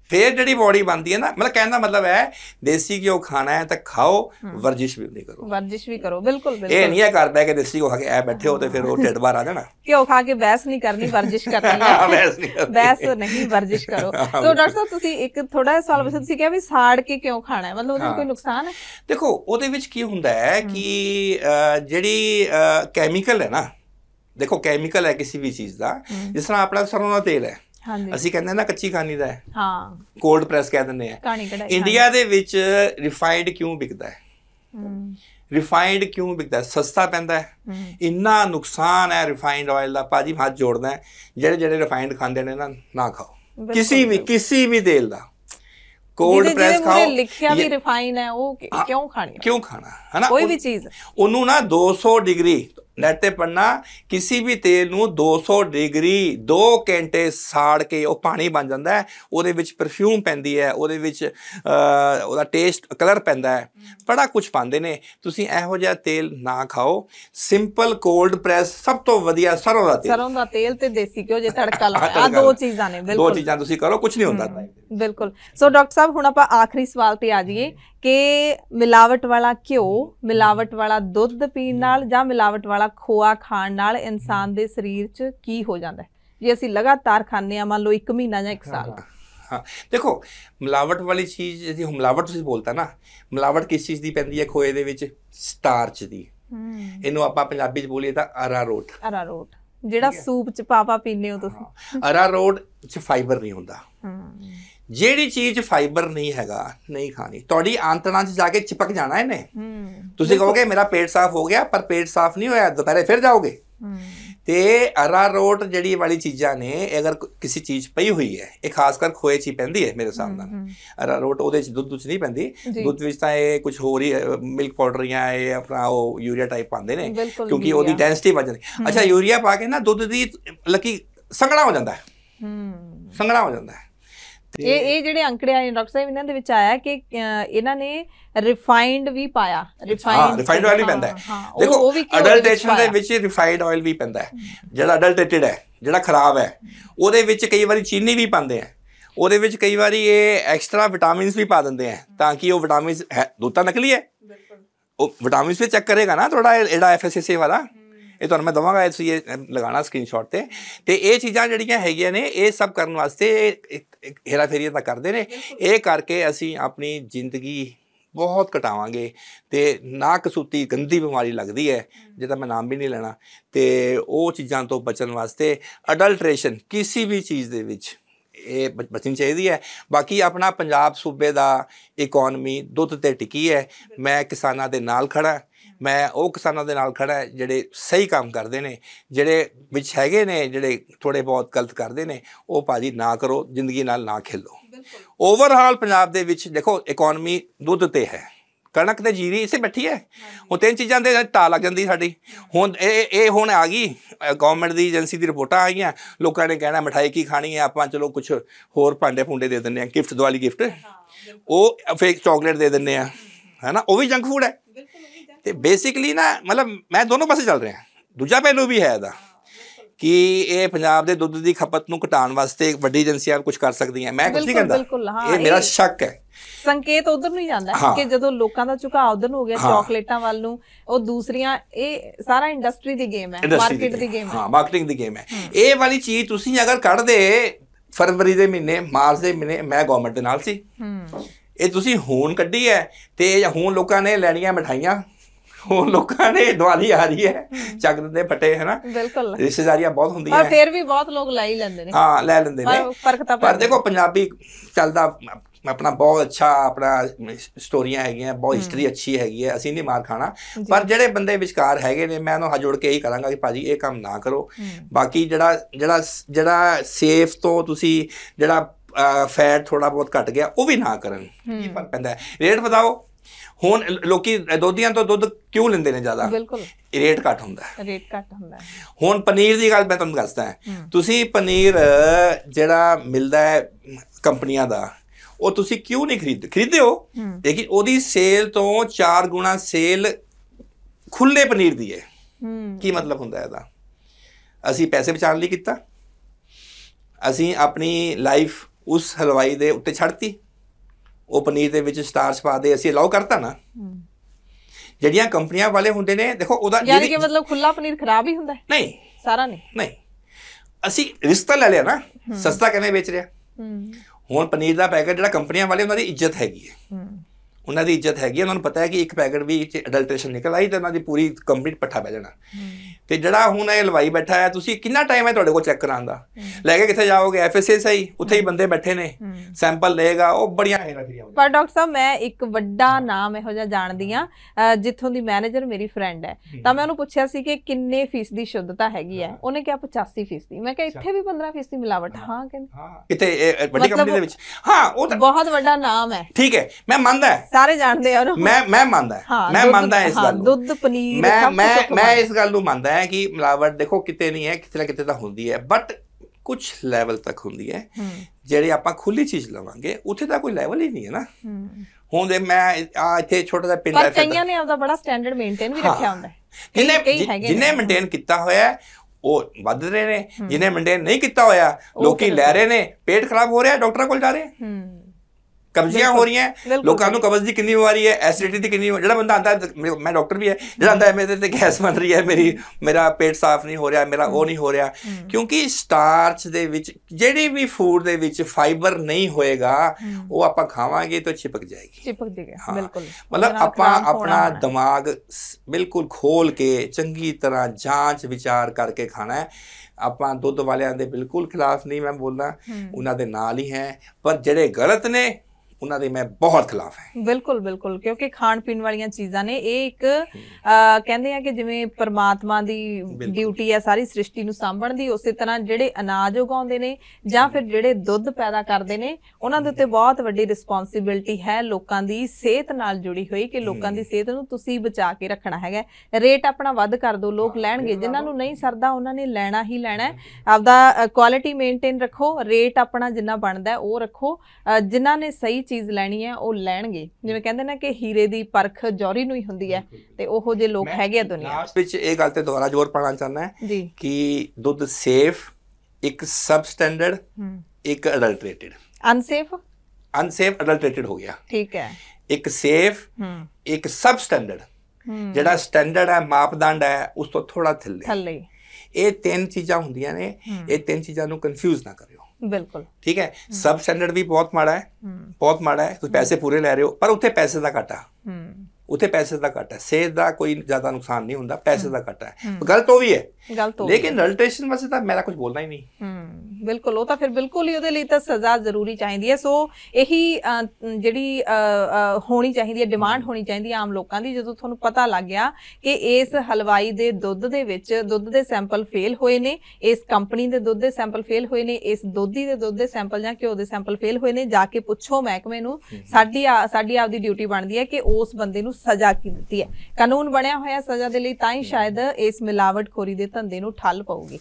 ਫੇਰ ਜਿਹੜੀ ਬੋਡੀ ਬਣਦੀ ਹੈ ਨਾ ਮਤਲਬ ਕਹਿਣ ਦਾ ਮਤਲਬ ਹੈ ਦੇਸੀ ਘਿਓ ਖਾਣਾ ਹੈ ਤਾਂ ਖਾਓ ਵਰਜਿਸ਼ ਵੀ ਉਹਦੀ ਕਰੋ
ਵਰਜਿਸ਼ ਵੀ ਕਰੋ ਬਿਲਕੁਲ ਬਿਲਕੁਲ ਇਹ ਨਹੀਂ
ਕਰਦਾ ਕਿ ਦੇਸੀ ਘਿਓ ਖਾ ਕੇ ਐ ਬੈਠੇ ਹੋ ਤੇ ਫਿਰ ਉਹ ਢਿੱਡ ਭਰ ਆ ਜਾਣਾ
ਘਿਓ ਖਾ ਕੇ ਬੈਸ ਨਹੀਂ ਕਰਨੀ ਵਰਜਿਸ਼ ਕਰਨੀ ਹੈ
ਬੈਸ ਨਹੀਂ ਬੈਸ ਨਹੀਂ
ਵਰਜਿਸ਼ ਕਰੋ ਸੋ ਡਾਕਟਰ ਸਾਹਿਬ ਤੁਸੀਂ ਇੱਕ ਥੋੜਾ ਜਿਹਾ ਸਵਾਲ ਪੁੱਛਿਆ ਤੁਸੀਂ ਕਿਹਾ ਵੀ ਸਾੜ ਕੇ ਕਿਉਂ ਖਾਣਾ ਹੈ ਮਤਲਬ ਉਹਦਾ ਕੋਈ ਨੁਕਸਾਨ ਹੈ
ਦੇਖੋ ਉਹਦੇ ਵਿੱਚ ਕੀ ਹੁੰਦਾ ਹੈ ਕਿ ਜਿਹੜੀ ਕੈਮੀਕਲ ਹੈ ਨਾ ਦੇਖੋ ਕੈਮੀਕਲ ਹੈ ਕਿਸੇ ਵੀ ਚੀਜ਼ ਦਾ ਜਿਸ ਤਰ੍ਹਾਂ ਆਪਣਾ ਸਰੋਂ ਦਾ ਤੇਲ ਹੈ ਅਸੀਂ ਕਹਿੰਦੇ ਨਾ ਕੱਚੀ ਖਾਨੀ ਦਾ ਹੈ ਹਾਂ ਕੋਲਡ ਪ੍ਰੈਸ ਕਹਿ ਦਿੰਦੇ
ਆ ਇੰਡੀਆ
ਦੇ ਵਿੱਚ ਰਿਫਾਈਨਡ ਕਿਉਂ ਵਿਕਦਾ ਹੈ ਰਿਫਾਈਨਡ ਕਿਉਂ ਵਿਕਦਾ ਸਸਤਾ ਪੈਂਦਾ ਹੈ ਇੰਨਾ ਨੁਕਸਾਨ ਹੈ ਰਿਫਾਈਨਡ ਆਇਲ ਦਾ ਭਾਜੀ ਹੱਥ ਜੋੜਨਾ ਜਿਹੜੇ ਜਿਹੜੇ ਰਿਫਾਈਨਡ ਖਾਂਦੇ ਨੇ ਨਾ ਨਾ ਖਾਓ ਕਿਸੇ ਵੀ ਕਿਸੇ ਵੀ ਦੇਲ ਦਾ ਕੋਲਡ ਪ੍ਰੈਸ ਖਾਓ ਜਿਹੜੇ ਲਿਖਿਆ ਵੀ
ਰਿਫਾਈਨ ਹੈ ਉਹ ਕਿਉਂ ਖਾਣੀ ਕਿਉਂ
ਖਾਣਾ ਹੈ ਨਾ ਕੋਈ ਵੀ ਚੀਜ਼ ਉਹਨੂੰ ਨਾ 200 ਡਿਗਰੀ नेट ਤੇ ਪੜਨਾ ਕਿਸੇ ਵੀ ਤੇਲ ਨੂੰ 200 ਡਿਗਰੀ 2 ਘੰਟੇ ਸਾੜ ਕੇ ਉਹ ਪਾਣੀ ਬਣ ਜਾਂਦਾ ਹੈ ਉਹਦੇ ਵਿੱਚ ਪਰਫਿਊਮ ਪੈਂਦੀ ਹੈ ਉਹਦੇ ਵਿੱਚ ਉਹਦਾ ਟੇਸਟ ਕਲਰ ਪੈਂਦਾ ਹੈ ਬੜਾ ਕੁਝ ਪਾਉਂਦੇ ਨੇ ਤੁਸੀਂ ਇਹੋ ਜਿਹਾ ਤੇਲ ਨਾ ਖਾਓ ਸਿੰਪਲ ਕੋਲਡ ਪ੍ਰੈਸ ਸਭ ਤੋਂ ਵਧੀਆ ਸਰੋਂ ਦਾ ਤੇਲ ਸਰੋਂ
ਦਾ ਤੇਲ ਤੇ ਦੇਸੀ ਘਿਓ ਜੇ ਤੜਕਾ ਲਾ ਆ ਦੋ ਚੀਜ਼ਾਂ ਨੇ ਬਿਲਕੁਲ ਦੋ ਚੀਜ਼ਾਂ
ਤੁਸੀਂ ਕਰੋ ਕੁਝ ਨਹੀਂ ਹੁੰਦਾ
ਬਿਲਕੁਲ ਸੋ ਡਾਕਟਰ ਸਾਹਿਬ ਹੁਣ ਆਪਾਂ ਆਖਰੀ ਸਵਾਲ ਤੇ ਆ ਜਾਈਏ ਕਿ ਮਿਲਾਵਟ ਵਾਲਾ ਘਿਓ ਮਿਲਾਵਟ ਵਾਲਾ ਦੁੱਧ ਪੀਣ ਨਾਲ ਜਾਂ ਮਿਲਾਵਟ ਵਾਲਾ ਖੋਆ ਖਾਣ ਨਾਲ ਇਨਸਾਨ ਦੇ ਸਰੀਰ 'ਚ ਕੀ ਹੋ ਜਾਂਦਾ ਹੈ ਜੇ ਅਸੀਂ ਲਗਾਤਾਰ ਖਾਂਦੇ ਆ ਮੰਨ ਲਓ 1 ਮਹੀਨਾ ਜਾਂ 1 ਸਾਲ
ਹਾਂ ਦੇਖੋ ਮਿਲਾਵਟ ਵਾਲੀ ਚੀਜ਼ ਜਿਹੜੀ ਹਮਲਾਵਟ ਤੁਸੀਂ ਬੋਲਤਾ ਨਾ ਮਿਲਾਵਟ ਕਿਸ ਚੀਜ਼ ਦੀ ਪੈਂਦੀ ਹੈ ਖੋਏ ਦੇ ਵਿੱਚ ਸਟਾਰਚ ਦੀ ਇਹਨੂੰ ਆਪਾਂ ਪੰਜਾਬੀ 'ਚ ਬੋਲੀਏ ਤਾਂ ਅਰਾਰੋਟ
ਅਰਾਰੋਟ ਜਿਹੜਾ ਸੂਪ 'ਚ ਪਾਪਾ ਪੀਂਦੇ ਹੋ ਤੁਸੀਂ ਅਰਾਰੋਟ
'ਚ ਫਾਈਬਰ ਨਹੀਂ ਹੁੰਦਾ ਜਿਹੜੀ ਚੀਜ਼ ਫਾਈਬਰ ਨਹੀਂ ਹੈਗਾ ਨਹੀਂ ਖਾਣੀ ਤੁਹਾਡੀ ਆਂਤੜਾਂ 'ਚ ਜਾ ਕੇ ਚਿਪਕ ਜਾਣਾ ਇਹਨੇ ਤੁਸੀਂ ਕਹੋਗੇ ਮੇਰਾ ਪੇਟ ਸਾਫ਼ ਹੋ ਗਿਆ ਪਰ ਪੇਟ ਸਾਫ਼ ਨਹੀਂ ਹੋਇਆ ਦੁਪਹਿਰੇ ਫਿਰ ਜਾਓਗੇ ਤੇ ਅਰਾਰੋਟ ਜਿਹੜੀ ਵਾਲੀ ਚੀਜ਼ਾਂ ਨੇ ਅਗਰ ਕਿਸੇ ਚੀਜ਼ ਪਈ ਹੋਈ ਹੈ ਇਹ ਖਾਸ ਕਰ ਖੋਏ ਚੀ ਪੈਂਦੀ ਹੈ ਮੇਰੇ ਸਾਹਮਣੇ ਨਾਲ ਅਰਾਰੋਟ ਉਹਦੇ 'ਚ ਦੁੱਧ 'ਚ ਨਹੀਂ ਪੈਂਦੀ ਦੁੱਧ ਵਿੱਚ ਤਾਂ ਇਹ ਕੁਝ ਹੋਰ ਹੀ ਮਿਲਕ ਪਾਊਡਰ ਜਾਂ ਇਹ ਆਪਣਾ ਉਹ ਯੂਰੀਆ ਟਾਈਪ ਪਾਉਂਦੇ ਨੇ ਕਿਉਂਕਿ ਉਹਦੀ ਡੈਂਸਿਟੀ ਵੱਧ ਜਾਂਦੀ ਅੱਛਾ ਯੂਰੀਆ ਪਾ ਕੇ ਨਾ ਦੁੱਧ ਦੀ ਲੱਕੀ ਸੰਘਣਾ ਹੋ ਜਾਂਦਾ ਹੈ ਸੰਘਣਾ ਹੋ ਜਾਂਦਾ ਹੈ ਇਹ ਇਹ
ਜਿਹੜੇ ਅੰਕੜੇ ਆਏ ਡਾਕਟਰ ਸਾਹਿਬ ਇਹਨਾਂ ਦੇ ਵਿੱਚ ਆਇਆ ਕਿ ਇਹਨਾਂ ਨੇ ਰਿਫਾਈਨਡ ਵੀ ਪਾਇਆ ਰਿਫਾਈਨਡ ਰਿਫਾਈਨਡ ਆਇਲ ਵੀ ਪੈਂਦਾ
ਹੈ ਦੇਖੋ ਅਡਲਟੇਸ਼ਨ ਦੇ ਵਿੱਚ ਰਿਫਾਈਨਡ ਆਇਲ ਵੀ ਪੈਂਦਾ ਹੈ ਜਿਹੜਾ ਅਡਲਟੇਟਡ ਹੈ ਜਿਹੜਾ ਖਰਾਬ ਹੈ ਉਹਦੇ ਵਿੱਚ ਕਈ ਵਾਰੀ ਚੀਨੀ ਵੀ ਪਾਉਂਦੇ ਆ ਉਹਦੇ ਵਿੱਚ ਕਈ ਵਾਰੀ ਇਹ ਐਕਸਟਰਾ ਵਿਟਾਮਿਨਸ ਵੀ ਪਾ ਦਿੰਦੇ ਆ ਤਾਂ ਕਿ ਉਹ ਵਿਟਾਮਿਨਸ ਦੋਤਾ ਨਕਲੀ ਹੈ ਬਿਲਕੁਲ ਉਹ ਵਿਟਾਮਿਨਸ ਵੀ ਚੈੱਕ ਕਰੇਗਾ ਨਾ ਥੋੜਾ ਇਹਦਾ ਐਫਐਸਐਸਏ ਵਾਲਾ ਇਹ ਤੁਹਾਨੂੰ ਮੈਂ ਦਵਾਂਗਾ ਇਹ ਤੁਸੀਂ ਇਹ ਲਗਾਣਾ ਸਕਰੀਨਸ਼ਾਟ ਤੇ ਤੇ ਇਹ ਚੀਜ਼ਾਂ ਜਿਹੜੀਆਂ ਹੈਗੀਆਂ ਨੇ ਇਹ ਸਭ ਕਰਨ ਵਾਸਤੇ ਹੇਰਾ ਫੇਰੀਆਂ ਤਾਂ ਕਰਦੇ ਨੇ ਇਹ ਕਰਕੇ ਅਸੀਂ ਆਪਣੀ ਜ਼ਿੰਦਗੀ ਬਹੁਤ ਘਟਾਵਾਂਗੇ ਤੇ ਨਾ ਕਸੂਤੀ ਗੰਦੀ ਬਿਮਾਰੀ ਲੱਗਦੀ ਹੈ ਜਿਹਦਾ ਮੈਂ ਨਾਮ ਵੀ ਨਹੀਂ ਲੈਣਾ ਤੇ ਉਹ ਚੀਜ਼ਾਂ ਤੋਂ ਬਚਣ ਵਾਸਤੇ ਅਡਲਟ੍ਰੇਸ਼ਨ ਕਿਸੇ ਵੀ ਚੀਜ਼ ਦੇ ਵਿੱਚ ਇਹ ਬਚਣੀ ਚਾਹੀਦੀ ਹੈ ਬਾਕੀ ਆਪਣਾ ਪੰਜਾਬ ਸੂਬੇ ਦਾ ਇਕਨੋਮੀ ਦੁੱਧ ਤੇ ਟਿਕੀ ਹੈ ਮੈਂ ਕਿਸਾਨਾਂ ਦੇ ਨਾਲ ਖੜਾ ਮੈਂ ਉਹ ਕਿਸਾਨਾਂ ਦੇ ਨਾਲ ਖੜਾ ਜਿਹੜੇ ਸਹੀ ਕੰਮ ਕਰਦੇ ਨੇ ਜਿਹੜੇ ਵਿੱਚ ਹੈਗੇ ਨੇ ਜਿਹੜੇ ਥੋੜੇ ਬਹੁਤ ਗਲਤ ਕਰਦੇ ਨੇ ਉਹ ਭਾਜੀ ਨਾ ਕਰੋ ਜ਼ਿੰਦਗੀ ਨਾਲ ਨਾ ਖੇਲੋ ਓਵਰਹਾਲ ਪੰਜਾਬ ਦੇ ਵਿੱਚ ਦੇਖੋ ਇਕਨੋਮੀ ਦੁੱਧ ਤੇ ਹੈ ਕਣਕ ਤੇ ਜੀਰੀ ਇਸੇ ਬੈਠੀ ਹੈ ਉਹ ਤਿੰਨ ਚੀਜ਼ਾਂ ਦੇ ਟਾ ਲੱਗ ਜਾਂਦੀ ਸਾਡੀ ਹੁਣ ਇਹ ਇਹ ਹੁਣ ਆ ਗਈ ਗਵਰਨਮੈਂਟ ਦੀ ਏਜੰਸੀ ਦੀ ਰਿਪੋਰਟਾਂ ਆ ਗਈਆਂ ਲੋਕਾਂ ਨੇ ਕਹਿਣਾ ਮਠਾਈ ਕੀ ਖਾਣੀ ਹੈ ਆਪਾਂ ਚਲੋ ਕੁਝ ਹੋਰ ਭਾਂਡੇ ਭੁੰਡੇ ਦੇ ਦਿੰਨੇ ਆ ਗਿਫਟ ਦਿਵਾਲੀ ਗਿਫਟ ਉਹ ਫੇਕ ਚਾਕਲੇਟ ਦੇ ਦਿੰਨੇ ਆ ਹੈਨਾ ਉਹ ਵੀ ਜੰਕ ਫੂਡ ਹੈ ਤੇ ਬੇਸਿਕਲੀ ਨਾ ਮਤਲਬ ਮੈਂ ਦੋਨੋਂ ਪਾਸੇ ਚੱਲ ਰਿਹਾ ਦੂਜਾ ਪਹਿਲੂ ਵੀ ਹੈ ਇਹਦਾ ਕਿ ਇਹ ਪੰਜਾਬ ਦੇ ਦੁੱਧ ਦੀ ਖਪਤ ਨੂੰ ਘਟਾਉਣ ਵਾਸਤੇ ਵੱਡੀ ਏਜੰਸੀਆਂ ਕੁਝ ਕਰ ਸਕਦੀਆਂ ਮੈਂ ਕੁਝ ਨਹੀਂ ਕਹਿੰਦਾ ਇਹ ਮੇਰਾ ਸ਼ੱਕ ਹੈ
ਸੰਕੇਤ ਉਧਰ ਨੂੰ ਹੀ ਜਾਂਦਾ ਕਿ ਜਦੋਂ ਲੋਕਾਂ ਦਾ ਝੁਕਾਅ ਉਧਰ ਨੂੰ ਹੋ ਗਿਆ ਚਾਕਲੇਟਾਂ ਵੱਲ ਨੂੰ ਉਹ ਦੂਸਰੀਆਂ ਇਹ ਸਾਰਾ ਇੰਡਸਟਰੀ ਦੀ ਗੇਮ ਹੈ ਮਾਰਕੀਟ ਦੀ ਗੇਮ ਹੈ ਹਾਂ
ਮਾਰਕੀਟਿੰਗ ਦੀ ਗੇਮ ਹੈ ਇਹ ਵਾਲੀ ਚੀਜ਼ ਤੁਸੀਂ ਅਗਰ ਕੱਢ ਦੇ ਫਰਵਰੀ ਦੇ ਮਹੀਨੇ ਮਾਰਚ ਦੇ ਮਹੀਨੇ ਮੈਂ ਗਵਰਨਮੈਂਟ ਦੇ ਨਾਲ ਸੀ ਇਹ ਤੁਸੀਂ ਹੁਣ ਕੱਢੀ ਹੈ ਤੇ ਹੁਣ ਲੋਕਾਂ ਨੇ ਲੈਣੀਆਂ ਮਠਾਈਆਂ ਉਹ ਲੋਕਾਂ ਨੇ ਦੀਵਾਲੀ ਆ ਰਹੀ ਹੈ ਚੱਕ ਦਿੰਦੇ ਫਟੇ ਹੈ ਨਾ ਬਿਲਕੁਲ ਰਿਸ਼ਤੇਦਾਰੀਆਂ ਬਹੁਤ ਹੁੰਦੀਆਂ ਪਰ ਫਿਰ
ਵੀ ਬਹੁਤ ਲੋਕ ਲੈ ਹੀ ਲੈਂਦੇ ਨੇ ਹਾਂ ਲੈ ਲੈਂਦੇ ਨੇ ਪਰ
ਦੇਖੋ ਪੰਜਾਬੀ ਚੱਲਦਾ ਆਪਣਾ ਬਹੁਤ ਅੱਛਾ ਆਪਣਾ ਸਟੋਰੀਆਂ ਹੈਗੀਆਂ ਬਹੁਤ ਹਿਸਟਰੀ ਅੱਛੀ ਹੈਗੀ ਹੈ ਅਸੀਂ ਨਹੀਂ ਮਾਰ ਖਾਣਾ ਪਰ ਜਿਹੜੇ ਬੰਦੇ ਵਿਚਕਾਰ ਹੈਗੇ ਨੇ ਮੈਂ ਉਹਨਾਂ ਹੱਥ ਜੋੜ ਕੇ ਇਹੀ ਕਰਾਂਗਾ ਕਿ ਭਾਜੀ ਇਹ ਕੰਮ ਨਾ ਕਰੋ ਬਾਕੀ ਜਿਹੜਾ ਜਿਹੜਾ ਜਿਹੜਾ ਸੇਫ ਤੋਂ ਤੁਸੀਂ ਜਿਹੜਾ ਫੈਟ ਥੋੜਾ ਬਹੁਤ ਘਟ ਗਿਆ ਉਹ ਵੀ ਨਾ ਕਰਨ ਕੀ ਫਰਕ ਪੈਂਦਾ ਰੇਟ ਵਧਾਓ ਹੁਣ ਲੋਕੀ ਦੋਧੀਆਂ ਤੋਂ ਦੁੱਧ ਕਿਉਂ ਲੈਂਦੇ ਨੇ ਜ਼ਿਆਦਾ ਬਿਲਕੁਲ ਰੇਟ ਘੱਟ ਹੁੰਦਾ ਹੈ ਰੇਟ ਘੱਟ ਹੁੰਦਾ ਹੈ ਹੁਣ ਪਨੀਰ ਦੀ ਗੱਲ ਮੈਂ ਤੁਹਾਨੂੰ ਦੱਸਦਾ ਤੁਸੀਂ ਪਨੀਰ ਜਿਹੜਾ ਮਿਲਦਾ ਹੈ ਕੰਪਨੀਆਂ ਦਾ ਉਹ ਤੁਸੀਂ ਕਿਉਂ ਨਹੀਂ ਖਰੀਦਦੇ ਖਰੀਦਦੇ ਹੋ ਲੇਕਿਨ ਉਹਦੀ ਸੇਲ ਤੋਂ 4 ਗੁਣਾ ਸੇਲ ਖੁੱਲੇ ਪਨੀਰ ਦੀ ਹੈ ਕੀ ਮਤਲਬ ਹੁੰਦਾ ਇਹਦਾ ਅਸੀਂ ਪੈਸੇ ਬਚਾਣ ਲਈ ਕੀਤਾ ਅਸੀਂ ਆਪਣੀ ਲਾਈਫ ਉਸ ਹਲਵਾਈ ਦੇ ਉੱਤੇ ਛੱਡਤੀ ਉਹ ਪਨੀਰ ਦੇ ਵਿੱਚ ਸਟਾਰਚ ਪਾ ਦੇ ਅਸੀਂ ਅਲਾਉ ਕਰਤਾ ਨਾ ਜਿਹੜੀਆਂ ਕੰਪਨੀਆਂ ਵਾਲੇ ਹੁੰਦੇ ਨੇ ਦੇਖੋ ਉਹਦਾ ਯਾਨੀ ਕਿ
ਮਤਲਬ ਖੁੱਲਾ ਪਨੀਰ ਖਰਾਬ ਹੀ ਹੁੰਦਾ ਹੈ ਨਹੀਂ ਸਾਰਾ ਨਹੀਂ
ਨਹੀਂ ਅਸੀਂ ਰਿਸ਼ਤਾ ਲੈ ਲਿਆ ਨਾ ਸਸਤਾ ਕਿਵੇਂ ਵੇਚ ਰਿਹਾ ਹੁਣ ਪਨੀਰ ਦਾ ਪੈਕੇਟ ਜਿਹੜਾ ਕੰਪਨੀਆਂ ਵਾਲੇ ਉਹਨਾਂ ਦੀ ਇੱਜ਼ਤ ਹੈਗੀ ਹੈ ਉਹਨਾਂ ਦੀ ਇੱਜ਼ਤ ਹੈਗੀ ਉਹਨਾਂ ਨੂੰ ਪਤਾ ਹੈ ਕਿ ਇੱਕ ਪੈਕੇਟ ਵੀ ਅਡਲਟ੍ਰੇਸ਼ਨ ਨਿਕਲ ਆਈ ਤਾਂ ਉਹਨਾਂ ਦੀ ਪੂਰੀ ਕੰਪਲੀਟ ਪੱਠਾ ਬਹਿ ਜਾਣਾ ਤੇ ਜਿਹੜਾ ਹੁਣ ਇਹ ਲਵਾਈ ਬੈਠਾ ਹੈ ਤੁਸੀਂ ਕਿੰਨਾ ਟਾਈਮ ਹੈ ਤੁਹਾਡੇ ਕੋਲ ਚੈੱਕ ਕਰਾਉਣ ਦਾ ਲੈ ਕੇ ਕਿੱਥੇ ਜਾਓਗੇ ਐਫਐਸਐਸ ਸਹੀ ਉੱਥੇ ਹੀ ਬੰਦੇ ਬੈਠੇ ਨੇ ਸੈਂਪਲ ਲਏਗਾ ਉਹ ਬੜੀਆਂ ਫਿਰ ਫੇਰੀਆਂ
ਪਰ ਡਾਕਟਰ ਸਾਹਿਬ ਮੈਂ ਇੱਕ ਵੱਡਾ ਨਾਮ ਇਹੋ ਜਿਹਾ ਜਾਣਦੀ ਆ ਜਿੱਥੋਂ ਦੀ ਮੈਨੇਜਰ ਮੇਰੀ ਫਰੈਂਡ ਹੈ ਤਾਂ ਮੈਂ ਉਹਨੂੰ ਪੁੱਛਿਆ ਸੀ ਕਿ ਕਿੰਨੇ ਫੀਸਦੀ ਸ਼ੁੱਧਤਾ ਹੈਗੀ ਹੈ ਉਹਨੇ ਕਿਹਾ 85 ਫੀਸਦੀ ਮੈਂ ਕਿਹਾ ਇੱਥੇ ਵੀ 15 ਫੀਸਦੀ ਮਿਲਾਵਟ ਹਾਂ ਕਹਿੰਦੇ ਹਾਂ
ਕਿਤੇ ਵੱਡੀ ਕੰਪਨੀ ਦੇ ਵਿੱਚ
ਹਾਂ ਉਹ ਬਹੁਤ ਵੱਡਾ ਨਾਮ ਹੈ
ਠੀਕ ਹੈ ਮੈਂ ਮੰਨਦਾ
ਸਾਰੇ ਜਾਣਦੇ ਆ ਉਹਨੂੰ ਮੈਂ ਮੈਂ
ਮੰਨਦਾ ਮੈਂ ਮੰਨਦਾ ਇਸ ਗੱਲ ਨੂੰ
ਦੁੱਧ ਪਨੀਰ ਮੈਂ ਮੈਂ ਮੈਂ
ਇਸ ਗੱਲ ਨੂੰ ਮੰਨਦਾ ਹੈ ਕਿ ਮਿਲਾਵਟ ਦੇਖੋ ਕਿਤੇ ਨਹੀਂ ਹੈ ਕਿਤੇ ਨਾ ਕਿਤੇ ਤਾਂ ਹੁੰਦੀ ਹੈ ਬਟ ਕੁਝ ਲੈਵਲ ਤੱਕ ਹੁੰਦੀ ਹੈ ਜਿਹੜੇ ਆਪਾਂ ਖੁੱਲੀ ਚੀਜ਼ ਲਵਾਂਗੇ ਉੱਥੇ ਤਾਂ ਕੋਈ ਲੈਵਲ ਹੀ ਨਹੀਂ ਹੈ ਨਾ ਹੁਣ ਦੇ ਮੈਂ ਆ ਇੱਥੇ ਛੋਟਾ ਜਿਹਾ ਪਿੰਡ ਹੈ ਕਈਆਂ
ਨੇ ਆਪਦਾ ਬੜਾ ਸਟੈਂਡਰਡ ਮੇਨਟੇਨ ਵੀ ਰੱਖਿਆ ਹੁੰਦਾ
ਜਿਨੇ ਜਿਨੇ ਮੇਨਟੇਨ ਕੀਤਾ ਹੋਇਆ ਉਹ ਵੱਧ ਰਹੇ ਨੇ ਜਿਨੇ ਮੇਨਟੇਨ ਨਹੀਂ ਕੀਤਾ ਹੋਇਆ ਲੋਕੀ ਲੈ ਰਹੇ ਨੇ ਪੇਟ ਖਰਾਬ ਹੋ ਰਿਹਾ ਡਾਕਟਰਾਂ ਕੋਲ ਜਾ ਰਹੇ ਹੂੰ ਕਬਜ਼ੀਆਂ ਹੋ ਰਹੀਆਂ ਲੋਕਾਂ ਨੂੰ ਕਬਜ਼ ਦੀ ਕਿੰਨੀ ਬਿਮਾਰੀ ਹੈ ਐਸਿਡਿਟੀ ਦੀ ਕਿੰਨੀ ਜਿਹੜਾ ਬੰਦਾ ਆਂਦਾ ਮੈਂ ਡਾਕਟਰ ਵੀ ਹੈ ਜਿਹੜਾ ਆਂਦਾ ਮੇਰੇ ਤੇ ਗੈਸ ਬਣ ਰਹੀ ਹੈ ਮੇਰੀ ਮੇਰਾ ਪੇਟ ਸਾਫ਼ ਨਹੀਂ ਹੋ ਰਿਹਾ ਮੇਰਾ ਉਹ ਨਹੀਂ ਹੋ ਰਿਹਾ ਕਿਉਂਕਿ ਸਟਾਰਚ ਦੇ ਵਿੱਚ ਜਿਹੜੀ ਵੀ ਫੂਡ ਦੇ ਵਿੱਚ ਫਾਈਬਰ ਨਹੀਂ ਹੋਏਗਾ ਉਹ ਆਪਾਂ ਖਾਵਾਂਗੇ ਤਾਂ ਚਿਪਕ ਜਾਏਗੀ
ਚਿਪਕ ਜਾਏਗਾ ਬਿਲਕੁਲ ਮਤਲਬ ਆਪਾਂ ਆਪਣਾ
ਦਿਮਾਗ ਬਿਲਕੁਲ ਖੋਲ ਕੇ ਚੰਗੀ ਤਰ੍ਹਾਂ ਜਾਂਚ ਵਿਚਾਰ ਕਰਕੇ ਖਾਣਾ ਹੈ ਆਪਾਂ ਦੁੱਧ ਵਾਲਿਆਂ ਦੇ ਬਿਲਕੁਲ ਖਿਲਾਫ ਨਹੀਂ ਮੈਂ ਬੋਲਦਾ ਉਹਨਾਂ ਦੇ ਨਾਲ ਹੀ ਹੈ ਪਰ ਜਿਹੜੇ ਗਲਤ ਨੇ ਉਹਨਾਂ ਦੇ ਮੈਂ ਬਹੁਤ ਖਿਲਾਫ
ਹਾਂ ਬਿਲਕੁਲ ਬਿਲਕੁਲ ਕਿਉਂਕਿ ਖਾਣ ਪੀਣ ਵਾਲੀਆਂ ਚੀਜ਼ਾਂ ਨੇ ਇਹ ਇੱਕ ਕਹਿੰਦੇ ਆ ਕਿ ਜਿਵੇਂ ਪਰਮਾਤਮਾ ਦੀ ਡਿਊਟੀ ਹੈ ਸਾਰੀ ਸ੍ਰਿਸ਼ਟੀ ਨੂੰ ਸਾਂਭਣ ਦੀ ਉਸੇ ਤਰ੍ਹਾਂ ਜਿਹੜੇ ਅਨਾਜ ਉਗਾਉਂਦੇ ਨੇ ਜਾਂ ਫਿਰ ਜਿਹੜੇ ਦੁੱਧ ਪੈਦਾ ਕਰਦੇ ਨੇ ਉਹਨਾਂ ਦੇ ਉੱਤੇ ਬਹੁਤ ਵੱਡੀ ਰਿਸਪੌਂਸਿਬਿਲਟੀ ਹੈ ਲੋਕਾਂ ਦੀ ਸਿਹਤ ਨਾਲ ਜੁੜੀ ਹੋਈ ਕਿ ਲੋਕਾਂ ਦੀ ਸਿਹਤ ਨੂੰ ਤੁਸੀਂ ਬਚਾ ਕੇ ਰੱਖਣਾ ਹੈਗਾ ਰੇਟ ਆਪਣਾ ਵੱਧ ਕਰ ਦਿਓ ਲੋਕ ਲੈਣਗੇ ਜਿਨ੍ਹਾਂ ਨੂੰ ਨਹੀਂ ਸਰਦਾ ਉਹਨਾਂ ਨੇ ਲੈਣਾ ਹੀ ਲੈਣਾ ਹੈ ਆਪਦਾ ਕੁਆਲਿਟੀ ਮੇਨਟੇਨ ਰੱਖੋ ਰੇਟ ਆਪਣਾ ਜਿੰਨਾ ਬਣਦਾ ਉਹ ਰੱਖੋ ਜਿਨ੍ਹਾਂ ਨੇ ਸਹੀ ਚੀਜ਼ ਲੈਣੀ ਹੈ ਉਹ ਲੈਣਗੇ ਜਿਵੇਂ ਕਹਿੰਦੇ ਨਾ ਕਿ ਹੀਰੇ ਦੀ ਪਰਖ ਜੌਰੀ ਨੂੰ ਹੀ ਹੁੰਦੀ ਹੈ ਤੇ ਉਹੋ ਜੇ ਲੋਕ ਹੈਗੇ ਆ ਦੁਨੀਆ
ਵਿੱਚ ਇਹ ਗੱਲ ਤੇ ਦੁਬਾਰਾ ਜ਼ੋਰ ਪਾਣਾ ਚਾਹੁੰਦਾ ਹੈ ਕਿ ਦੁੱਧ ਸੇਫ ਇੱਕ ਸਬ ਸਟੈਂਡਰਡ ਇੱਕ ਅਡਲਟਰੇਟਡ ਅਨਸੇਫ ਅਨਸੇਫ ਅਡਲਟਰੇਟਡ ਹੋ ਗਿਆ ਠੀਕ ਹੈ ਇੱਕ ਸੇਫ ਇੱਕ ਸਬ ਸਟੈਂਡਰਡ ਜਿਹੜਾ ਸਟੈਂਡਰਡ ਹੈ ਮਾਪਦੰਡ ਹੈ ਉਸ ਤੋਂ ਥੋੜਾ ਥੱਲੇ ਥੱਲੇ ਇਹ ਤਿੰਨ ਚੀਜ਼ਾਂ ਹੁੰਦੀਆਂ ਨੇ ਇਹ ਤਿੰਨ ਚੀਜ਼ਾਂ ਨੂੰ ਕਨਫਿਊਜ਼ ਨਾ ਕਰ ਬਿਲਕੁਲ ਠੀਕ ਹੈ ਸਬ ਸਟੈਂਡਰਡ ਵੀ ਬਹੁਤ ਮਾੜਾ ਹੈ ਬਹੁਤ ਮਾੜਾ ਹੈ ਤੁਸੀਂ ਪੈਸੇ ਪੂਰੇ ਲੈ ਰਹੇ ਹੋ ਪਰ ਉੱਥੇ ਪੈਸੇ ਦਾ ਘਾਟਾ ਉੱਥੇ ਪੈਸੇ ਦਾ ਘਾਟਾ ਸੇਧ ਦਾ ਕੋਈ ਜ਼ਿਆਦਾ ਨੁਕਸਾਨ ਨਹੀਂ ਹੁੰਦਾ ਪੈਸੇ ਦਾ ਘਾਟਾ ਹੈ ਗਲਤ ਉਹ ਵੀ ਹੈ
ਗਲਤ ਹੋ ਲੇਕਿਨ
ਰਲਟੇਸ਼ਨ ਵਾਸਤੇ ਤਾਂ ਮੇਰਾ ਕੁਝ ਬੋਲਣਾ ਹੀ ਨਹੀਂ
ਹੂੰ ਬਿਲਕੁਲ ਉਹ ਤਾਂ ਫਿਰ ਬਿਲਕੁਲ ਹੀ ਉਹਦੇ ਲਈ ਤਾਂ ਸਜ਼ਾ ਜ਼ਰੂਰੀ ਚਾਹੀਦੀ ਹੈ ਸੋ ਇਹੀ ਜਿਹੜੀ ਹੋਣੀ ਚਾਹੀਦੀ ਹੈ ਡਿਮਾਂਡ ਹੋਣੀ ਚਾਹੀਦੀ ਆਮ ਲੋਕਾਂ ਦੀ ਜਦੋਂ ਤੁਹਾਨੂੰ ਪਤਾ ਲੱਗ ਗਿਆ ਕਿ ਇਸ ਹਲਵਾਈ ਦੇ ਦੁੱਧ ਦੇ ਵਿੱਚ ਦੁੱਧ ਦੇ ਸੈਂਪਲ ਫੇਲ ਹੋਏ ਨੇ ਇਸ ਕੰਪਨੀ ਦੇ ਦੁੱਧ ਦੇ ਸੈਂਪਲ ਫੇਲ ਹੋਏ ਨੇ ਇਸ ਦੁੱਧੀ ਦੇ ਦੁੱਧ ਦੇ ਸੈਂਪਲ ਜਾਂ ਘਿਓ ਦੇ ਸੈਂਪਲ ਫੇਲ ਹੋਏ ਨੇ ਜਾ ਕੇ ਪੁੱਛੋ ਮਹਿਕਮੇ ਨੂੰ ਸਾਡੀ ਸਾਡੀ ਆਪਦੀ ਡਿਊਟੀ ਬਣਦੀ ਹੈ ਕਿ ਉਸ ਬੰਦੇ ਨੂੰ ਸਜ਼ਾ ਕੀ ਦਿੱਤੀ ਹੈ ਕਾਨੂੰਨ ਬਣਿਆ ਹੋਇਆ ਸਜ਼ਾ ਦੇ ਲਈ ਤਾਂ ਹੀ ਸ਼ਾਇਦ ਇਸ ਮਿਲਾਵਟ ਖੋਰੀ ਦੇ ਧੰਦੇ ਨੂੰ ਠੱਲ ਪਾਉਗੀ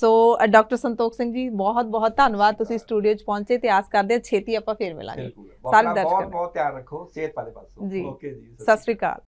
ਸੋ ਡਾਕਟਰ ਸੰਤੋਖ ਸਿੰਘ ਜੀ ਬਹੁਤ ਬਹੁਤ ਧੰਨਵਾਦ ਤੁਸੀਂ ਸਟੂਡੀਓ 'ਚ ਪਹੁੰਚੇ ਤੇ ਆਸ ਕਰਦੇ ਆ ਛੇਤੀ ਆਪਾਂ ਫੇਰ ਮਿਲਾਂਗੇ ਸਾਰੇ ਦਰਸ਼ਕ ਬਹੁਤ
ਬਹੁਤ ਧਿਆਨ ਰੱਖੋ ਸਿਹਤ ਵਾਲੇ ਪਾਸੋਂ ਓਕੇ ਜੀ
ਸਤਿ ਸ੍ਰੀ ਅਕਾਲ